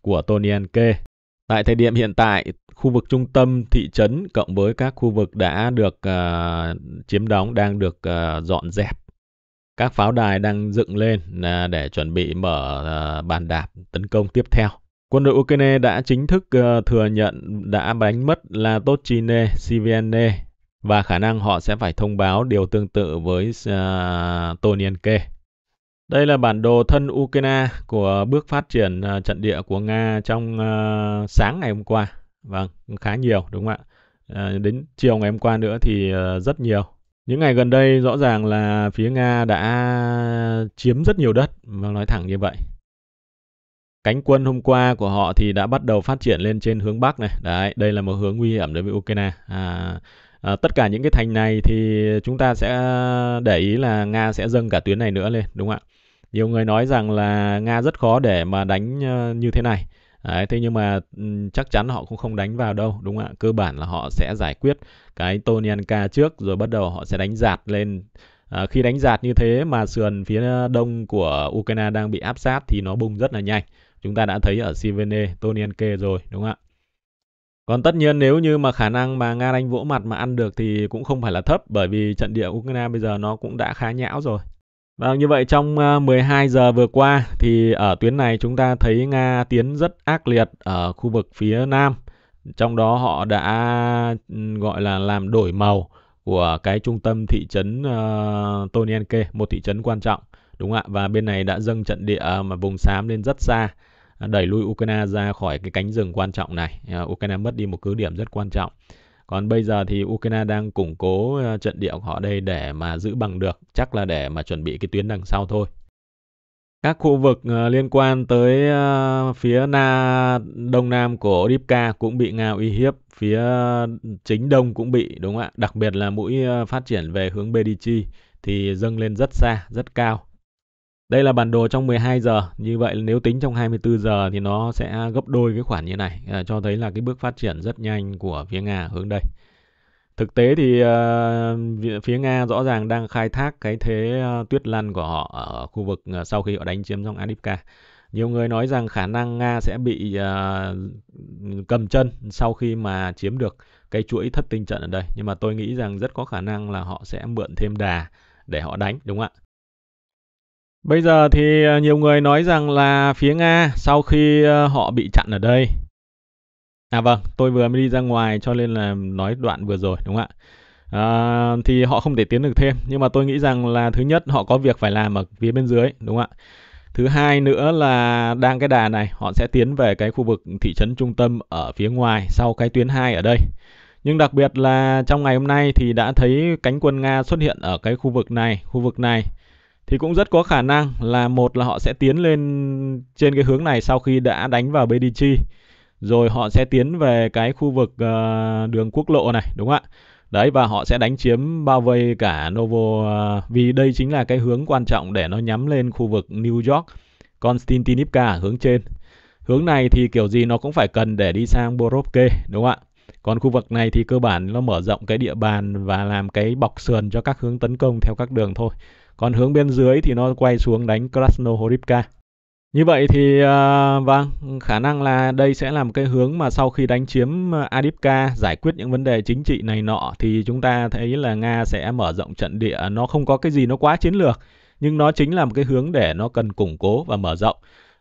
của Tonianke. Tại thời điểm hiện tại, khu vực trung tâm thị trấn cộng với các khu vực đã được uh, chiếm đóng đang được uh, dọn dẹp. Các pháo đài đang dựng lên uh, để chuẩn bị mở uh, bàn đạp tấn công tiếp theo. Quân đội Ukraine đã chính thức uh, thừa nhận đã đánh mất là Tochine, Siviane và khả năng họ sẽ phải thông báo điều tương tự với uh, à, Tonienke. Đây là bản đồ thân Ukraine của bước phát triển uh, trận địa của Nga trong uh, sáng ngày hôm qua. Vâng, khá nhiều đúng không ạ? Uh, đến chiều ngày hôm qua nữa thì uh, rất nhiều. Những ngày gần đây rõ ràng là phía Nga đã chiếm rất nhiều đất, và nói thẳng như vậy. Cánh quân hôm qua của họ thì đã bắt đầu phát triển lên trên hướng Bắc này. Đấy, đây là một hướng nguy hiểm đối với Ukraine. À, à, tất cả những cái thành này thì chúng ta sẽ để ý là nga sẽ dâng cả tuyến này nữa lên đúng không ạ nhiều người nói rằng là nga rất khó để mà đánh ờ, như thế này Đấy, thế nhưng mà ừ, chắc chắn họ cũng không đánh vào đâu đúng không ạ cơ bản là họ sẽ giải quyết cái Tonianka trước rồi bắt đầu họ sẽ đánh giạt lên à, khi đánh giạt như thế mà sườn phía đông của Ukraine đang bị áp sát thì nó bung rất là nhanh chúng ta đã thấy ở Sivene Tonianke rồi đúng không ạ còn tất nhiên nếu như mà khả năng mà Nga đánh vỗ mặt mà ăn được thì cũng không phải là thấp bởi vì trận địa Ukraine bây giờ nó cũng đã khá nhão rồi. Và vâng, như vậy trong 12 à, giờ vừa qua thì ở tuyến này chúng ta thấy Nga tiến rất ác liệt ở khu vực phía Nam. Trong đó họ đã gọi là làm đổi màu của cái trung tâm thị trấn uh, ờ, Tonienke, một thị trấn quan trọng. Đúng ạ, và bên này đã dâng trận địa mà vùng xám lên rất xa đẩy lui Ukraine ra khỏi cái cánh rừng quan trọng này. À, Ukraine mất đi một cứ điểm rất quan trọng. Còn bây giờ thì Ukraine đang củng cố à, trận địa của họ đây để mà giữ bằng được, chắc là để mà chuẩn bị cái tuyến đằng sau thôi. Các khu vực à, liên quan tới phía na đông nam của Odipka cũng bị Nga uy hiếp, phía chính đông cũng bị đúng không ạ? Đặc biệt là mũi phát triển về hướng Bedichi thì dâng lên rất xa, rất cao đây là bản đồ trong 12 giờ, như vậy nếu tính trong 24 giờ thì nó sẽ gấp đôi cái khoản như này, à, cho thấy là cái bước phát triển rất nhanh của phía Nga hướng đây. Thực tế thì uh, phía Nga rõ ràng đang khai thác cái thế uh, tuyết lăn của họ ở khu vực uh, sau khi họ đánh chiếm trong Adipka. Nhiều người nói rằng khả năng Nga sẽ bị uh, cầm chân sau khi mà chiếm được cái chuỗi thất tinh trận ở đây. Nhưng mà tôi nghĩ rằng rất có khả năng là họ sẽ mượn thêm đà để họ đánh, đúng không ạ? Bây giờ thì ờ, nhiều người nói rằng là phía Nga sau khi ờ, họ bị chặn ở đây. À vâng, tôi vừa mới đi ra ngoài cho nên là nói đoạn vừa rồi đúng không ạ? À, thì họ không thể tiến được thêm nhưng mà tôi nghĩ rằng là thứ nhất họ có việc phải làm ở phía bên dưới đúng không ạ? Thứ hai nữa là đang cái đà này họ sẽ tiến về cái khu vực thị trấn trung tâm ở phía ngoài sau cái tuyến 2 ở đây. Nhưng đặc biệt là trong ngày hôm nay thì đã thấy cánh quân Nga xuất hiện ở cái khu vực này, khu vực này thì cũng rất có khả năng là một là họ sẽ tiến lên trên cái hướng này sau khi đã đánh vào Bedichi rồi họ sẽ tiến về cái khu vực uh, đường quốc lộ này đúng không ạ đấy và họ sẽ đánh chiếm bao vây cả Novo uh, vì đây chính là cái hướng quan trọng để nó nhắm lên khu vực New York Konstantinivka hướng trên hướng này thì kiểu gì nó cũng phải cần để đi sang Borovke đúng không ạ còn khu vực này thì cơ bản nó mở rộng cái địa bàn và làm cái bọc sườn cho các hướng tấn công theo các đường thôi còn hướng bên dưới thì nó quay xuống đánh Krasnohorivka như vậy thì uh, vâng, khả năng là đây sẽ là một cái hướng mà sau khi đánh chiếm à, Adipka giải quyết những vấn đề chính trị này nọ thì chúng ta thấy là Nga sẽ mở rộng trận địa, nó không có cái gì nó quá chiến lược, nhưng nó chính là một cái hướng để nó cần củng cố và mở rộng.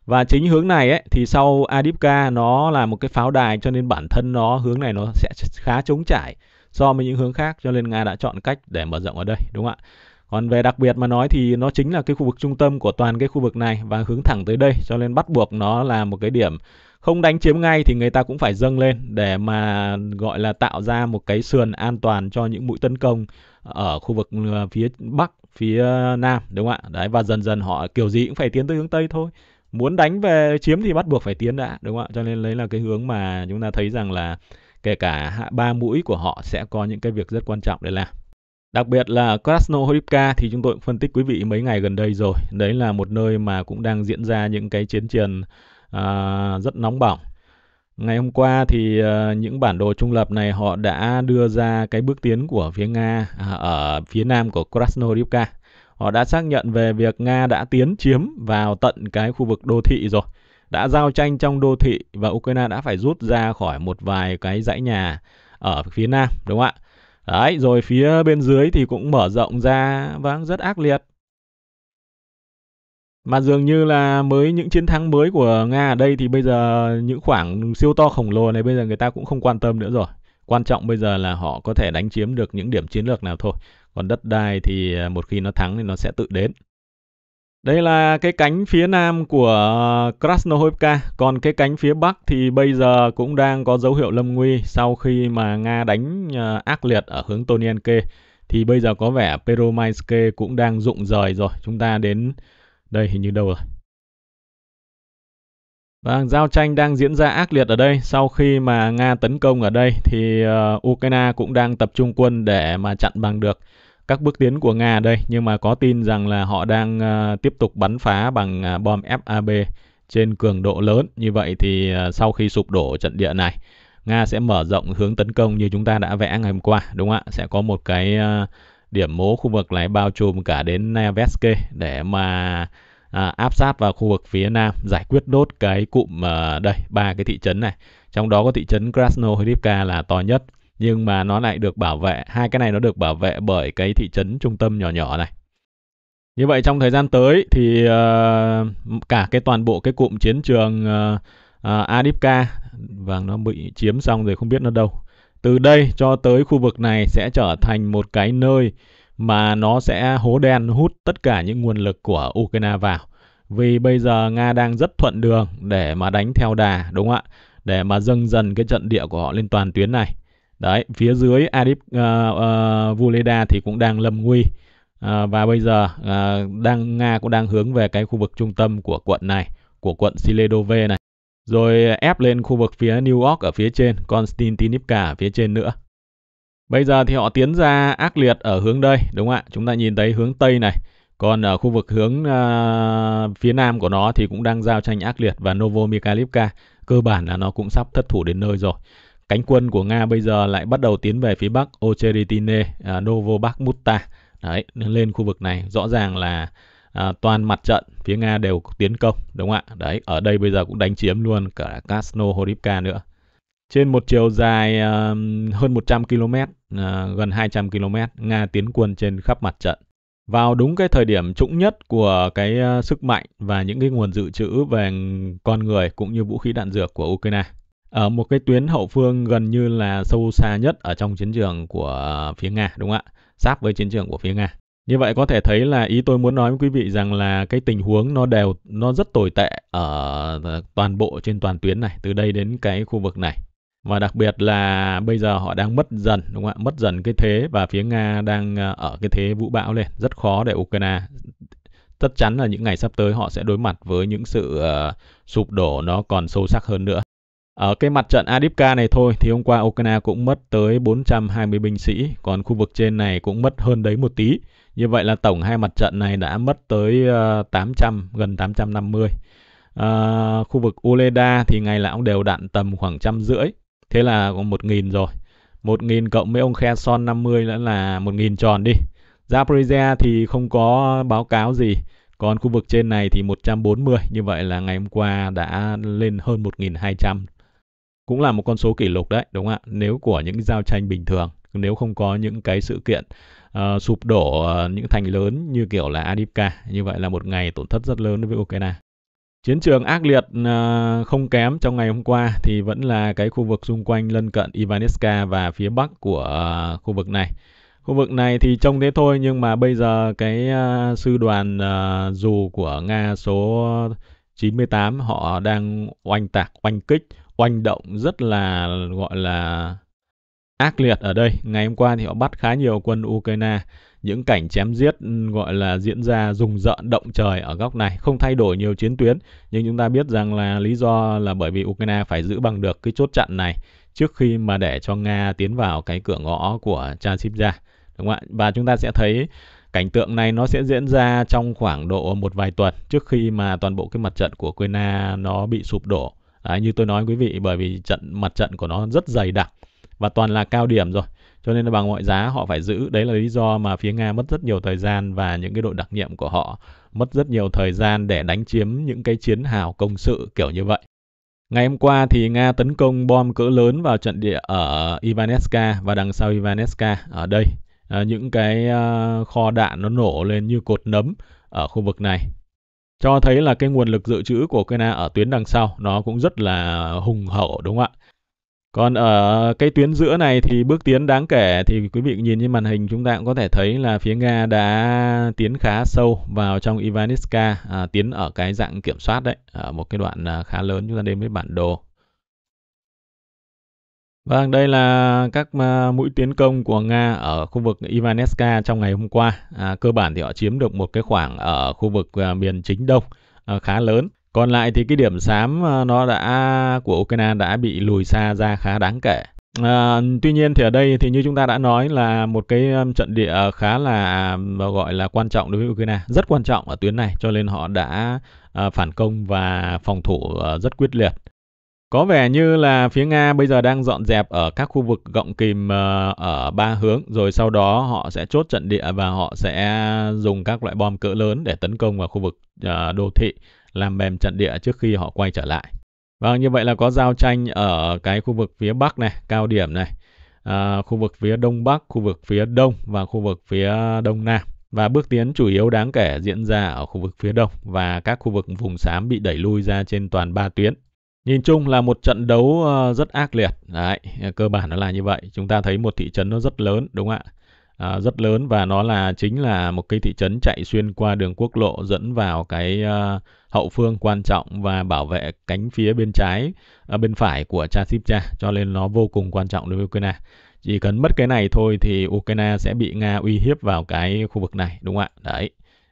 Và chính hướng này ấy, thì sau Adipka nó là một cái pháo đài cho nên bản thân nó hướng này nó sẽ khá chống trải so với những hướng khác cho nên Nga đã chọn cách để mở rộng ở đây đúng không ạ? Còn về đặc biệt mà nói thì nó chính là cái khu vực trung tâm của toàn cái khu vực này và hướng thẳng tới đây cho nên bắt buộc nó là một cái điểm không đánh chiếm ngay thì người ta cũng phải dâng lên để mà gọi là tạo ra một cái sườn an toàn cho những mũi tấn công ở khu vực ờ, phía bắc phía nam đúng không ạ đấy và dần dần họ kiểu gì cũng phải tiến tới hướng tây thôi muốn đánh về chiếm thì bắt buộc phải tiến đã đúng không ạ cho nên đấy là cái hướng mà chúng ta thấy rằng là kể cả ba mũi của họ sẽ có những cái việc rất quan trọng để làm Đặc biệt là Krasnohorivka thì chúng tôi cũng phân tích quý vị mấy ngày gần đây rồi. Đấy là một nơi mà cũng đang diễn ra những cái chiến trường à, rất nóng bỏng. Ngày hôm qua thì uh, những bản đồ trung lập này họ đã đưa ra cái bước tiến của phía Nga à, ở phía nam của Krasnoyarsk. Họ đã xác nhận về việc Nga đã tiến chiếm vào tận cái khu vực đô thị rồi. Đã giao tranh trong đô thị và Ukraine đã phải rút ra khỏi một vài cái dãy nhà ở phía nam, đúng không ạ? Đấy, rồi phía bên dưới thì cũng mở rộng ra, vâng, rất ác liệt. Mà dường như là mới những chiến thắng mới của Nga ở đây thì bây giờ những khoảng siêu to khổng lồ này bây giờ người ta cũng không quan tâm nữa rồi. Quan trọng bây giờ là họ có thể đánh chiếm được những điểm chiến lược nào thôi. Còn đất đai thì à, một khi nó thắng thì nó sẽ tự đến. Đây là cái cánh phía nam của ờ, Krasnohoivka, còn cái cánh phía bắc thì bây giờ cũng đang có dấu hiệu lâm nguy sau khi mà Nga đánh ờ, ác liệt ở hướng Tonienke. Thì bây giờ có vẻ Peromaiske cũng đang rụng rời rồi. Chúng ta đến đây hình như đâu rồi. Vâng, giao tranh đang diễn ra ác liệt ở đây. Sau khi mà Nga tấn công ở đây thì ờ, Ukraine cũng đang tập trung quân để mà chặn bằng được các bước tiến của Nga đây, nhưng mà có tin rằng là họ đang uh, tiếp tục bắn phá bằng uh, bom FAB trên cường độ lớn. Như vậy thì uh, sau khi sụp đổ trận địa này, Nga sẽ mở rộng hướng tấn công như chúng ta đã vẽ ngày hôm qua, đúng không ạ? Sẽ có một cái uh, điểm mố khu vực này bao trùm cả đến Nevsky để mà à, áp sát vào khu vực phía nam giải quyết đốt cái cụm à, đây ba cái thị trấn này trong đó có thị trấn Krasnohivka là to nhất nhưng mà nó lại được bảo vệ hai cái này nó được bảo vệ bởi cái thị trấn trung tâm nhỏ nhỏ này như vậy trong thời gian tới thì uh, cả cái toàn bộ cái cụm chiến trường uh, uh, Adipka và vâng, nó bị chiếm xong rồi không biết nó đâu từ đây cho tới khu vực này sẽ trở thành một cái nơi mà nó sẽ hố đen hút tất cả những nguồn lực của Ukraine vào vì bây giờ Nga đang rất thuận đường để mà đánh theo đà đúng không ạ để mà dâng dần cái trận địa của họ lên toàn tuyến này đấy phía dưới Adip uh, uh, Vuleda thì cũng đang lâm nguy À, và bây giờ à, đang Nga cũng đang hướng về cái khu vực trung tâm của quận này, của quận Siledove này. Rồi ép lên khu vực phía New York ở phía trên, Konstantinivka ở phía trên nữa. Bây giờ thì họ tiến ra ác liệt ở hướng đây, đúng không ạ? Chúng ta nhìn thấy hướng Tây này. Còn ở khu vực hướng à, phía Nam của nó thì cũng đang giao tranh ác liệt và Novo Cơ bản là nó cũng sắp thất thủ đến nơi rồi. Cánh quân của Nga bây giờ lại bắt đầu tiến về phía bắc Ocheritine, à, Novobakhmuta. Đấy, lên khu vực này rõ ràng là à, toàn mặt trận phía Nga đều tiến công đúng không ạ? Đấy, ở đây bây giờ cũng đánh chiếm luôn cả Krasno nữa. Trên một chiều dài uh, hơn 100 km, uh, gần 200 km, Nga tiến quân trên khắp mặt trận. Vào đúng cái thời điểm trũng nhất của cái à, sức mạnh và những cái nguồn dự trữ về con người cũng như vũ khí đạn dược của Ukraine ở ờ, một cái tuyến hậu phương gần như là sâu xa nhất ở trong chiến trường của ờ, phía Nga đúng không ạ? Sát với chiến trường của phía Nga. Như vậy có thể thấy là ý tôi muốn nói với quý vị rằng là cái tình huống nó đều nó rất tồi tệ ở ờ, toàn bộ trên toàn tuyến này từ đây đến cái khu vực này. Và đặc biệt là bây giờ họ đang mất dần đúng không ạ? Mất dần cái thế và phía Nga đang ở cái thế vũ bão lên, rất khó để Ukraine tất chắn là những ngày sắp tới họ sẽ đối mặt với những sự uh, sụp đổ nó còn sâu sắc hơn nữa. Ở cái mặt trận Adipka này thôi thì hôm qua Ukraine cũng mất tới 420 binh sĩ, còn khu vực trên này cũng mất hơn đấy một tí. Như vậy là tổng hai mặt trận này đã mất tới 800, ờ, gần 850. À, ờ, khu vực Uleda thì ngày nào cũng đều đạn tầm khoảng trăm rưỡi. Thế là còn một nghìn rồi. một nghìn cộng với ông Kherson 50 nữa là một nghìn tròn đi. Zaporizhia thì không có báo cáo gì. Còn khu vực trên này thì 140, như vậy là ngày hôm qua đã lên hơn 1.200 cũng là một con số kỷ lục đấy đúng không ạ nếu của những giao tranh bình thường nếu không có những cái sự kiện uh, sụp đổ uh, những thành lớn như kiểu là Adipka như vậy là một ngày tổn thất rất lớn đối với Ukraine Chiến trường ác liệt ờ, không kém trong ngày hôm qua thì vẫn là cái khu vực xung quanh lân cận Ivanivska và phía bắc của khu vực này. Khu vực này thì trông thế thôi nhưng mà bây giờ cái sư đoàn dù của Nga số 98 họ đang oanh tạc, oanh kích oanh động rất là gọi là ác liệt ở đây. Ngày hôm qua thì họ bắt khá nhiều quân Ukraine. Những cảnh chém giết ừ, gọi là diễn ra rùng rợn động trời ở góc này, không thay đổi nhiều chiến tuyến, nhưng chúng ta biết rằng là lý do là bởi vì Ukraine phải giữ bằng được cái chốt chặn này trước khi mà để cho Nga tiến vào cái cửa ngõ của chasiv Đúng không ạ? Và chúng ta sẽ thấy cảnh tượng này nó sẽ diễn ra trong khoảng độ một vài tuần trước khi mà toàn bộ cái mặt trận của Ukraine nó bị sụp đổ Đấy, như tôi nói quý vị bởi vì trận mặt trận của nó rất dày đặc và toàn là cao điểm rồi. Cho nên là bằng mọi giá họ phải giữ. Đấy là lý do mà phía Nga mất rất nhiều thời gian và những cái đội đặc nhiệm của họ mất rất nhiều thời gian để đánh chiếm những cái chiến hào công sự kiểu như vậy. Ngày hôm qua thì Nga tấn công bom cỡ lớn vào trận địa ở Ivanetska và đằng sau Ivanetska ở đây. Ờ, những cái ờ, kho đạn nó nổ lên như cột nấm ở khu vực này cho thấy là cái nguồn lực dự trữ của Ukraine ở tuyến đằng sau nó cũng rất là hùng hậu đúng không ạ? Còn ở cái tuyến giữa này thì bước tiến đáng kể thì quý vị nhìn trên màn hình chúng ta cũng có thể thấy là phía Nga đã tiến khá sâu vào trong Ivaniska à, tiến ở cái dạng kiểm soát đấy, ở một cái đoạn à, khá lớn chúng ta đến với bản đồ Vâng, đây là các à, mũi tiến công của Nga ở khu vực Ivanevka trong ngày hôm qua. À, cơ bản thì họ chiếm được một cái khoảng ở khu vực à, miền chính đông à, khá lớn. Còn lại thì cái điểm xám à, nó đã của Ukraine đã bị lùi xa ra khá đáng kể. À, tuy nhiên thì ở đây thì như chúng ta đã nói là một cái à, trận địa khá là gọi là quan trọng đối với Ukraine, rất quan trọng ở tuyến này cho nên họ đã à, phản công và phòng thủ rất quyết liệt. Có vẻ như là phía Nga bây giờ đang dọn dẹp ở các khu vực gọng kìm ờ, ở ba hướng, rồi sau đó họ sẽ chốt trận địa và họ sẽ dùng các loại bom cỡ lớn để tấn công vào khu vực ờ, đô thị, làm mềm trận địa trước khi họ quay trở lại. Vâng, như vậy là có giao tranh ở cái khu vực phía Bắc này, cao điểm này, à, khu vực phía Đông Bắc, khu vực phía Đông và khu vực phía Đông Nam. Và bước tiến chủ yếu đáng kể diễn ra ở khu vực phía Đông và các khu vực vùng xám bị đẩy lui ra trên toàn ba tuyến Nhìn chung là một trận đấu ờ, rất ác liệt. Đấy, cơ bản nó là như vậy. Chúng ta thấy một thị trấn nó rất lớn, đúng không ạ? À, rất lớn và nó là chính là một cái thị trấn chạy xuyên qua đường quốc lộ dẫn vào cái uh, hậu phương quan trọng và bảo vệ cánh phía bên trái, uh, bên phải của Chasiv-Cha, cho nên nó vô cùng quan trọng đối với Ukraine. Chỉ cần mất cái này thôi thì Ukraine sẽ bị Nga uy hiếp vào cái khu vực này, đúng không ạ? Đấy,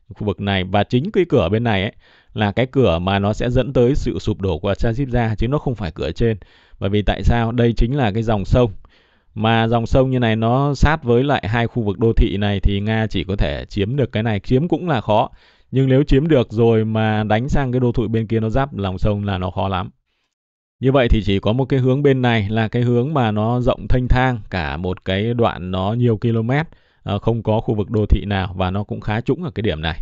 khu vực này và chính cái cửa bên này ấy, là cái cửa mà nó sẽ dẫn tới sự sụp đổ của transit ra chứ nó không phải cửa trên. Bởi vì tại sao? Đây chính là cái dòng sông mà dòng sông như này nó sát với lại hai khu vực đô thị này thì Nga chỉ có thể chiếm được cái này, chiếm cũng là khó. Nhưng nếu chiếm được rồi mà đánh sang cái đô thị bên kia nó giáp lòng sông là nó khó lắm. Như vậy thì chỉ có một cái hướng bên này là cái hướng mà nó rộng thanh thang cả một cái đoạn nó nhiều km, ờ, không có khu vực đô thị nào và nó cũng khá trũng ở cái điểm này.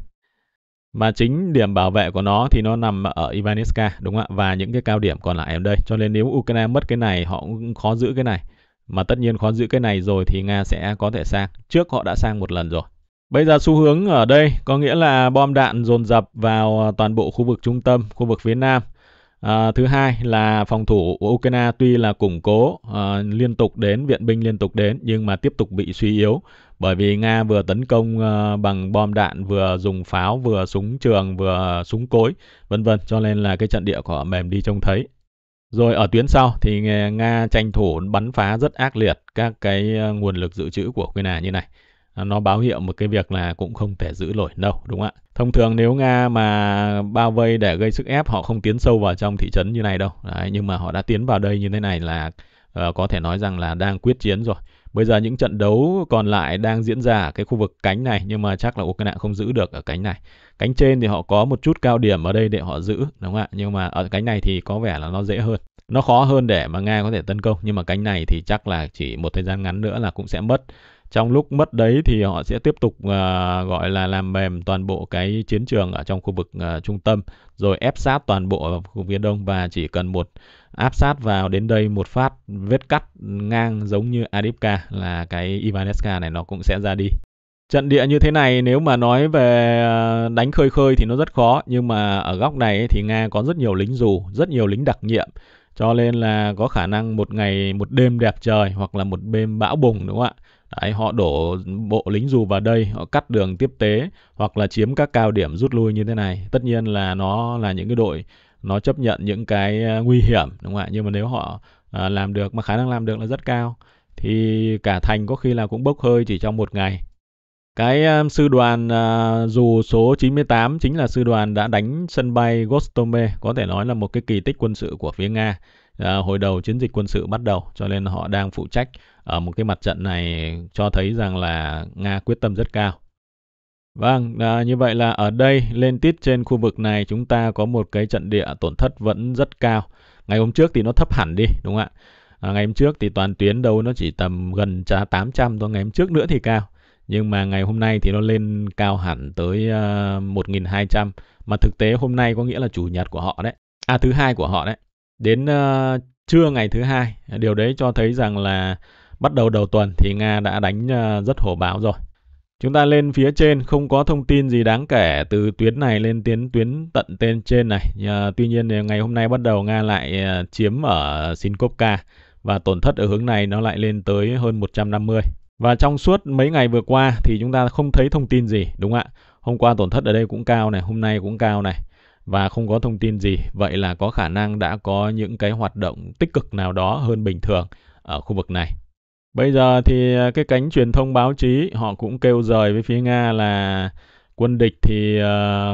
Mà chính điểm bảo vệ của nó thì nó nằm ở Ivaniska đúng không ạ? Và những cái cao điểm còn lại ở đây. Cho nên nếu Ukraine mất cái này họ cũng khó giữ cái này. Mà tất nhiên khó giữ cái này rồi thì Nga sẽ có thể sang. Trước họ đã sang một lần rồi. Bây giờ xu hướng ở đây có nghĩa là bom đạn dồn dập vào toàn bộ khu vực trung tâm, khu vực phía Nam – À, thứ hai là phòng thủ của Ukraine tuy là củng cố à, liên tục đến, viện binh liên tục đến nhưng mà tiếp tục bị suy yếu bởi vì Nga vừa tấn công à, bằng bom đạn, vừa dùng pháo, vừa súng trường, vừa súng cối, vân vân cho nên là cái trận địa của họ mềm đi trông thấy. Rồi ở tuyến sau thì Nga tranh thủ bắn phá rất ác liệt các cái à, nguồn lực dự trữ của Ukraine như này. Nó báo hiệu một cái việc là cũng không thể giữ nổi đâu, đúng không ạ? Thông thường nếu Nga mà bao vây để gây sức ép họ không tiến sâu vào trong thị trấn như này đâu. Đấy, nhưng mà họ đã tiến vào đây như thế này là uh, có thể nói rằng là đang quyết chiến rồi. Bây giờ những trận đấu còn lại đang diễn ra ở cái khu vực cánh này nhưng mà chắc là Ukraine không giữ được ở cánh này. Cánh trên thì họ có một chút cao điểm ở đây để họ giữ đúng không ạ? Nhưng mà ở cánh này thì có vẻ là nó dễ hơn. Nó khó hơn để mà Nga có thể tấn công nhưng mà cánh này thì chắc là chỉ một thời gian ngắn nữa là cũng sẽ mất trong lúc mất đấy thì họ sẽ tiếp tục uh, gọi là làm mềm toàn bộ cái chiến trường ở trong khu vực uh, trung tâm rồi ép sát toàn bộ ở khu phía đông và chỉ cần một áp sát vào đến đây một phát vết cắt ngang giống như Adipka là cái Ivaneska này nó cũng sẽ ra đi trận địa như thế này nếu mà nói về à, đánh khơi khơi thì nó rất khó nhưng mà ở góc này thì nga có rất nhiều lính dù rất nhiều lính đặc nhiệm cho nên là có khả năng một ngày một đêm đẹp trời hoặc là một đêm bão bùng đúng không ạ? Đấy, họ đổ bộ lính dù vào đây, họ cắt đường tiếp tế hoặc là chiếm các cao điểm rút lui như thế này. Tất nhiên là nó là những cái đội nó chấp nhận những cái à, nguy hiểm đúng không ạ? Nhưng mà nếu họ à, làm được mà khả năng làm được là rất cao thì cả thành có khi là cũng bốc hơi chỉ trong một ngày cái uh, sư đoàn uh, dù số 98 chính là sư đoàn đã đánh sân bay Gostome, có thể nói là một cái kỳ tích quân sự của phía Nga. uh, hồi đầu chiến dịch quân sự bắt đầu cho nên họ đang phụ trách ở một cái mặt trận này cho thấy rằng là Nga quyết tâm rất cao. Vâng, à, như vậy là ở đây lên tít trên khu vực này chúng ta có một cái trận địa tổn thất vẫn rất cao. Ngày hôm trước thì nó thấp hẳn đi, đúng không ạ? À, ngày hôm trước thì toàn tuyến đâu nó chỉ tầm gần 800 thôi, ngày hôm trước nữa thì cao nhưng mà ngày hôm nay thì nó lên cao hẳn tới uh, ờ, 200 mà thực tế hôm nay có nghĩa là chủ nhật của họ đấy à thứ hai của họ đấy đến uh, trưa ngày thứ hai điều đấy cho thấy rằng là bắt đầu đầu tuần thì Nga đã đánh uh, rất hổ báo rồi chúng ta lên phía trên không có thông tin gì đáng kể từ tuyến này lên tiến tuyến tận tên trên này uh, tuy nhiên ngày hôm nay bắt đầu Nga lại uh, chiếm ở Sinkovka và tổn thất ở hướng này nó lại lên tới hơn 150 và trong suốt mấy ngày vừa qua thì chúng ta không thấy thông tin gì, đúng không ạ? Hôm qua tổn thất ở đây cũng cao này, hôm nay cũng cao này và không có thông tin gì. Vậy là có khả năng đã có những cái hoạt động tích cực nào đó hơn bình thường ở khu vực này. Bây giờ thì à, cái cánh truyền thông báo chí họ cũng kêu rời với phía Nga là quân địch thì uh,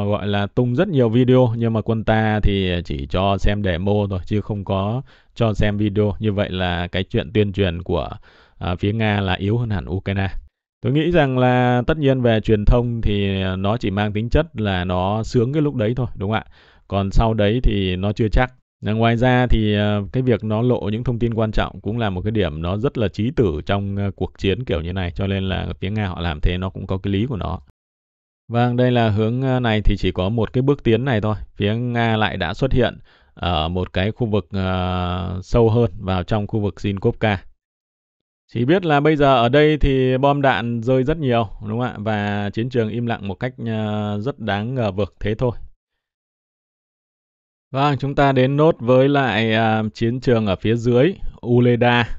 gọi là tung rất nhiều video nhưng mà quân ta thì chỉ cho xem demo thôi chứ không có cho xem video. Như vậy là cái chuyện tuyên truyền của à, phía Nga là yếu hơn hẳn Ukraine. Tôi nghĩ rằng là tất nhiên về truyền thông thì nó chỉ mang tính chất là nó sướng cái lúc đấy thôi, đúng không ạ? Còn sau đấy thì nó chưa chắc. Ngoài ra thì ờ, cái việc nó lộ những thông tin quan trọng cũng là một cái điểm nó rất là trí tử trong ờ, cuộc chiến kiểu như này. Cho nên là phía Nga họ làm thế nó cũng có cái lý của nó. Vâng, đây là hướng ờ, này thì chỉ có một cái bước tiến này thôi. Phía Nga lại đã xuất hiện ở một cái khu vực uh, sâu hơn vào trong khu vực Zinkovka chỉ biết là bây giờ ở đây thì bom đạn rơi rất nhiều, đúng không ạ? Và chiến trường im lặng một cách ờ, rất đáng ngờ vực thế thôi. Vâng, chúng ta đến nốt với lại ờ, chiến trường ở phía dưới, Uleda.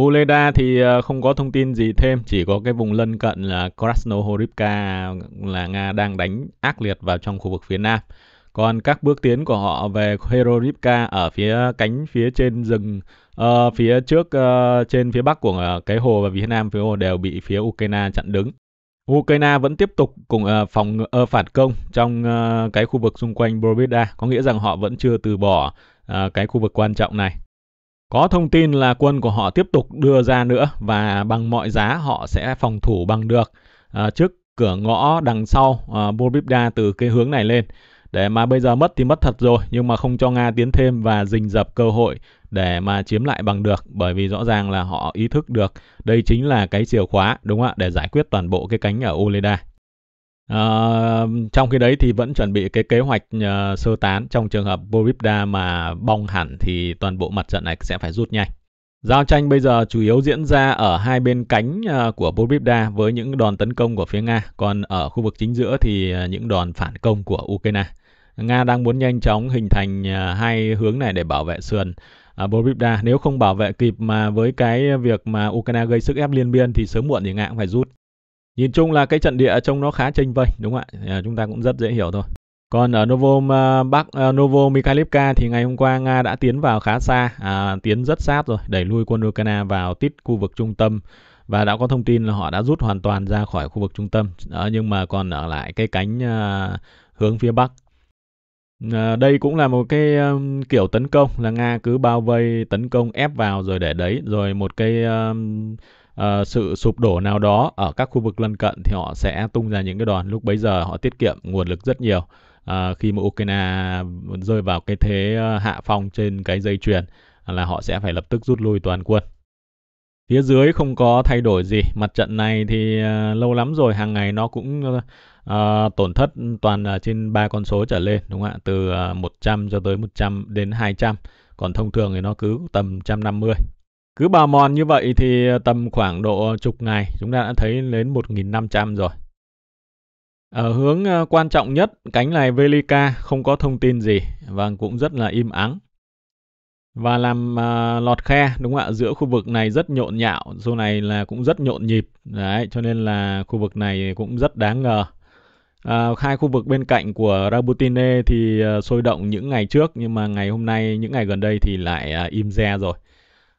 Uleda thì ờ, không có thông tin gì thêm, chỉ có cái vùng lân cận là Krasnohorivka là Nga đang đánh ác liệt vào trong khu vực phía Nam. Còn các bước tiến của họ về Heroripka ở phía cánh phía trên rừng uh, phía trước uh, trên phía bắc của uh, cái hồ và phía nam phía hồ đều bị phía Ukraine chặn đứng. Ukraine vẫn tiếp tục cùng uh, phòng uh, phản công trong uh, cái khu vực xung quanh Brovida, có nghĩa rằng họ vẫn chưa từ bỏ uh, cái khu vực quan trọng này. Có thông tin là quân của họ tiếp tục đưa ra nữa và bằng mọi giá họ sẽ phòng thủ bằng được uh, trước cửa ngõ đằng sau uh, Brovida từ cái hướng này lên để mà bây giờ mất thì mất thật rồi nhưng mà không cho Nga tiến thêm và rình dập cơ hội để mà chiếm lại bằng được bởi vì rõ ràng là họ ý thức được đây chính là cái chìa khóa đúng không ạ để giải quyết toàn bộ cái cánh ở Oleda. À, ờ, trong khi đấy thì vẫn chuẩn bị cái kế hoạch uh, sơ tán trong trường hợp Boripda mà bong hẳn thì toàn bộ mặt trận này sẽ phải rút nhanh. Giao tranh bây giờ chủ yếu diễn ra ở hai bên cánh ờ, của Boripda với những đòn tấn công của phía Nga, còn ở khu vực chính giữa thì những đòn phản công của Ukraine. Nga đang muốn nhanh chóng hình thành à, hai hướng này để bảo vệ sườn à, Boribda. Nếu không bảo vệ kịp mà với cái việc mà Ukraine gây sức ép liên biên thì sớm muộn thì Nga cũng phải rút. Nhìn chung là cái trận địa trông nó khá chênh vênh đúng không ạ? À, chúng ta cũng rất dễ hiểu thôi. Còn ở Novo à, Bắc uh, à, Novo Mikhailivka thì ngày hôm qua Nga đã tiến vào khá xa, à, tiến rất sát rồi, đẩy lui quân Ukraine vào tít khu vực trung tâm và đã có thông tin là họ đã rút hoàn toàn ra khỏi khu vực trung tâm, à, nhưng mà còn ở lại cái cánh uh, hướng phía bắc À, đây cũng là một cái um, kiểu tấn công là Nga cứ bao vây tấn công ép vào rồi để đấy rồi một cái um, uh, sự sụp đổ nào đó ở các khu vực lân cận thì họ sẽ tung ra những cái đòn lúc bấy giờ họ tiết kiệm nguồn lực rất nhiều uh, khi mà Ukraine rơi vào cái thế uh, hạ phong trên cái dây chuyền là họ sẽ phải lập tức rút lui toàn quân phía dưới không có thay đổi gì mặt trận này thì uh, lâu lắm rồi hàng ngày nó cũng uh, à, tổn thất toàn là trên ba con số trở lên đúng không ạ từ 100 ờ, cho tới 100 đến 200 còn thông thường thì nó cứ tầm 150 cứ bào mòn như vậy thì tầm khoảng độ chục ngày chúng ta đã thấy đến 1.500 rồi ở ờ, hướng quan trọng nhất cánh này Velika không có thông tin gì và vâng, cũng rất là im ắng và làm uh, lọt khe đúng không ạ giữa khu vực này rất nhộn nhạo chỗ này là cũng rất nhộn nhịp đấy cho nên là khu vực này cũng rất đáng ngờ À, hai khu vực bên cạnh của Rabutine thì uh, sôi động những ngày trước nhưng mà ngày hôm nay những ngày gần đây thì lại uh, im re rồi.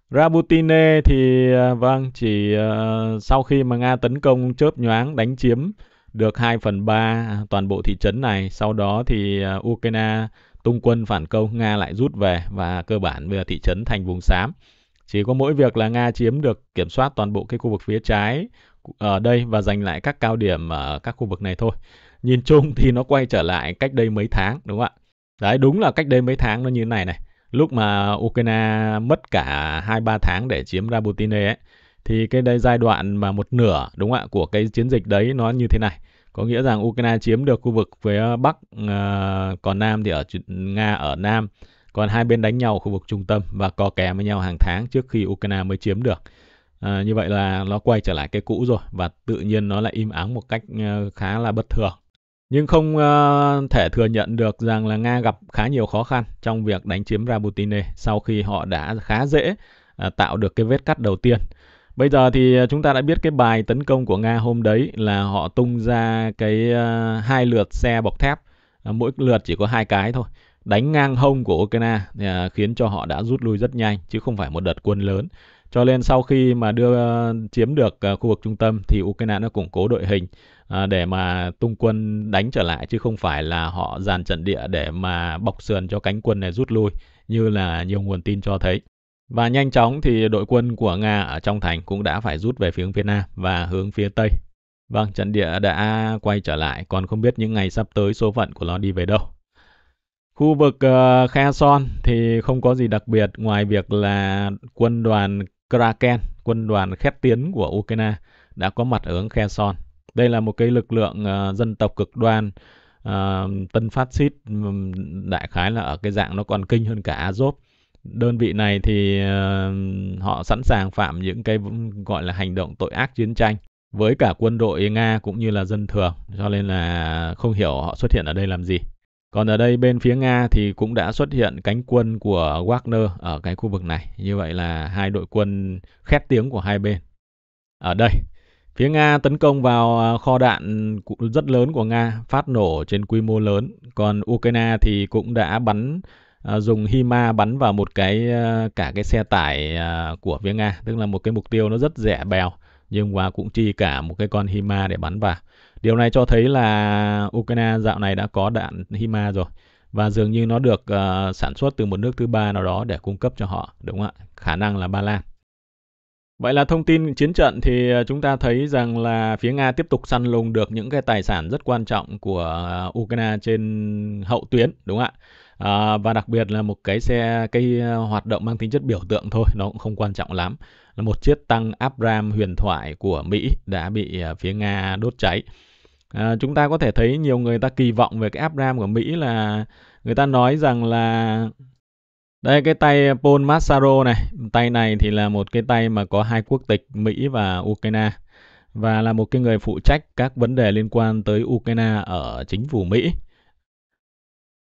Rabutine thì uh, vâng chỉ uh, sau khi mà Nga tấn công chớp nhoáng đánh chiếm được 2 phần 3 à, toàn bộ thị trấn này, sau đó thì uh, Ukraine tung quân phản công, Nga lại rút về và cơ bản bây giờ thị trấn thành vùng xám. Chỉ có mỗi việc là Nga chiếm được kiểm soát toàn bộ cái khu vực phía trái ở ờ, đây và giành lại các cao điểm ở các khu vực này thôi nhìn chung thì nó quay trở lại cách đây mấy tháng đúng không ạ đấy đúng là cách đây mấy tháng nó như thế này này lúc mà Ukraine mất cả hai ba tháng để chiếm Rabotine ấy thì cái đây giai đoạn mà một nửa đúng không ạ của cái chiến dịch đấy nó như thế này có nghĩa rằng Ukraine chiếm được khu vực phía bắc ờ, còn nam thì ở Nga ở nam còn hai bên đánh nhau ở khu vực trung tâm và co kè với nhau hàng tháng trước khi Ukraine mới chiếm được À, như vậy là nó quay trở lại cái cũ rồi và tự nhiên nó lại im ắng một cách ờ, khá là bất thường nhưng không uh, thể thừa nhận được rằng là Nga gặp khá nhiều khó khăn trong việc đánh chiếm Rabutine sau khi họ đã khá dễ uh, tạo được cái vết cắt đầu tiên. Bây giờ thì ờ, chúng ta đã biết cái bài tấn công của Nga hôm đấy là họ tung ra cái uh, hai lượt xe bọc thép, uh, mỗi lượt chỉ có hai cái thôi, đánh ngang hông của Ukraine uh, khiến cho họ đã rút lui rất nhanh chứ không phải một đợt quân lớn. Cho nên sau khi mà đưa ờ, chiếm được ờ, khu vực trung tâm thì Ukraine đã củng cố đội hình ờ, để mà tung quân đánh trở lại chứ không phải là họ dàn trận địa để mà bọc sườn cho cánh quân này rút lui như là nhiều nguồn tin cho thấy. Và nhanh chóng thì đội quân của Nga ở trong thành cũng đã phải rút về phía hướng phía Nam và hướng phía Tây. Vâng, trận địa đã quay trở lại, còn không biết những ngày sắp tới số phận của nó đi về đâu. Khu vực uh, Kherson thì không có gì đặc biệt ngoài việc là quân đoàn Kraken, quân đoàn khét tiếng của Ukraine đã có mặt ở Kherson. Đây là một cái lực lượng uh, dân tộc cực đoan uh, tân phát xít đại khái là ở cái dạng nó còn kinh hơn cả Azov. Đơn vị này thì uh, họ sẵn sàng phạm những cái gọi là hành động tội ác chiến tranh với cả quân đội Nga cũng như là dân thường cho nên là không hiểu họ xuất hiện ở đây làm gì. Còn ở đây bên phía Nga thì cũng đã xuất hiện cánh quân của Wagner ở cái khu vực này. Như vậy là hai đội quân khét tiếng của hai bên. Ở đây, phía Nga tấn công vào à, kho đạn rất lớn của Nga, phát nổ trên quy mô lớn. Còn Ukraine thì cũng đã bắn à, dùng Hima bắn vào một cái à, cả cái xe tải của phía Nga, tức là một cái mục tiêu nó rất rẻ bèo nhưng mà cũng chi cả một cái con Hima để bắn vào. Điều này cho thấy là Ukraine dạo này đã có đạn HIMA rồi và dường như nó được uh, sản xuất từ một nước thứ ba nào đó để cung cấp cho họ, đúng không ạ? Khả năng là Ba Lan. Vậy là thông tin chiến trận thì ờ, chúng ta thấy rằng là phía Nga tiếp tục săn lùng được những cái tài sản rất quan trọng của ờ, Ukraine trên hậu tuyến, đúng không ạ? À, và đặc biệt là một cái xe cái hoạt động mang tính chất biểu tượng thôi nó cũng không quan trọng lắm là một chiếc tăng Abram huyền thoại của Mỹ đã bị phía Nga đốt cháy À, chúng ta có thể thấy nhiều người ta kỳ vọng về cái app RAM của Mỹ là người ta nói rằng là đây cái tay Paul Massaro này, tay này thì là một cái tay mà có hai quốc tịch Mỹ và Ukraine và là một cái người phụ trách các vấn đề liên quan tới Ukraine ở chính phủ Mỹ.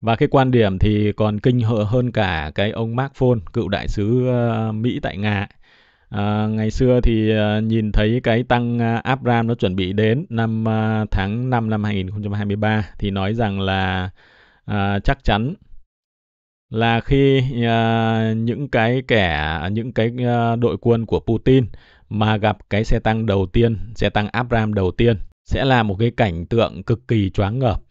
Và cái quan điểm thì còn kinh hờ hơn cả cái ông Mark Phone, cựu đại sứ ờ, Mỹ tại Nga. Ấy À, ngày xưa thì à, nhìn thấy cái tăng à, Abram nó chuẩn bị đến năm à, tháng 5 năm 2023 thì nói rằng là à, chắc chắn là khi à, những cái kẻ à, những cái à, đội quân của Putin mà gặp cái xe tăng đầu tiên, xe tăng Abram đầu tiên sẽ là một cái cảnh tượng cực kỳ choáng ngợp.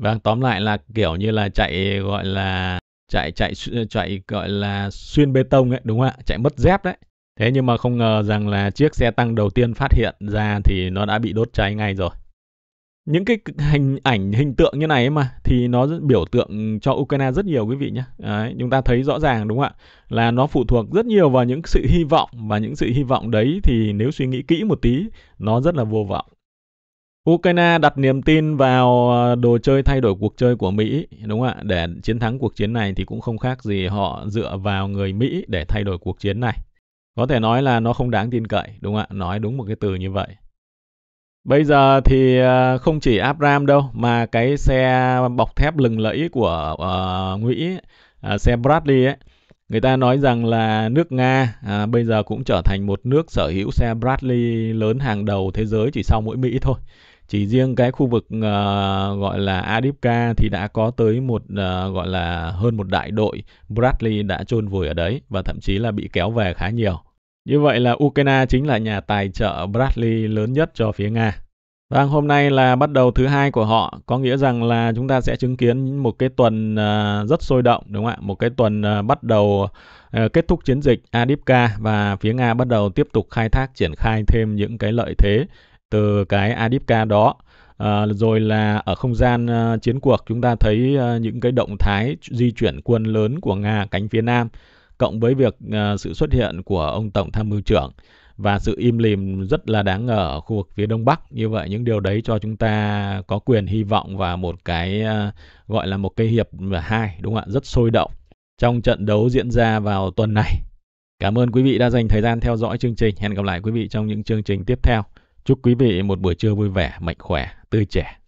và vâng, tóm lại là kiểu như là chạy gọi là chạy chạy chạy gọi là xuyên bê tông ấy đúng không ạ? Chạy mất dép đấy. Thế nhưng mà không ngờ rằng là chiếc xe tăng đầu tiên phát hiện ra thì nó đã bị đốt cháy ngay rồi. Những cái hình ảnh hình tượng như này mà thì nó biểu tượng cho Ukraine rất nhiều quý vị nhé. Đấy, chúng ta thấy rõ ràng đúng không ạ? Là nó phụ thuộc rất nhiều vào những sự hy vọng và những sự hy vọng đấy thì nếu suy nghĩ kỹ một tí nó rất là vô vọng. Ukraine đặt niềm tin vào ờ, đồ chơi thay đổi cuộc chơi của Mỹ, đúng không ạ? Để chiến thắng cuộc chiến này thì cũng không khác gì họ dựa vào người Mỹ để thay đổi cuộc chiến này. Có thể nói là nó không đáng tin cậy, đúng không ạ? Nói đúng một cái từ như vậy. Bây giờ thì à, không chỉ Abram đâu mà cái xe bọc thép lừng lẫy của uh, Mỹ, uh, xe Bradley ấy, người ta nói rằng là nước Nga uh, bây giờ cũng trở thành một nước sở hữu xe Bradley lớn hàng đầu thế giới chỉ sau mỗi Mỹ thôi chỉ riêng cái khu vực uh, gọi là Adipka thì đã có tới một uh, gọi là hơn một đại đội Bradley đã chôn vùi ở đấy và thậm chí là bị kéo về khá nhiều. Như vậy là Ukraine chính là nhà tài trợ Bradley lớn nhất cho phía Nga. và vâng, hôm nay là bắt đầu thứ hai của họ, có nghĩa rằng là chúng ta sẽ chứng kiến một cái tuần uh, rất sôi động đúng không ạ? Một cái tuần uh, bắt đầu uh, kết thúc chiến dịch Adipka và phía Nga bắt đầu tiếp tục khai thác triển khai thêm những cái lợi thế từ cái Adipka đó. À, rồi là ở không gian à, chiến cuộc chúng ta thấy à, những cái động thái di chuyển quân lớn của Nga cánh phía Nam cộng với việc à, sự xuất hiện của ông Tổng Tham mưu trưởng và sự im lìm rất là đáng ngờ ở khu vực phía Đông Bắc. Như vậy những điều đấy cho chúng ta có quyền hy vọng và một cái à, gọi là một cái hiệp hai đúng không ạ? Rất sôi động trong trận đấu diễn ra vào tuần này. Cảm ơn quý vị đã dành thời gian theo dõi chương trình. Hẹn gặp lại quý vị trong những chương trình tiếp theo. Chúc quý vị một buổi trưa vui vẻ, mạnh khỏe, tươi trẻ.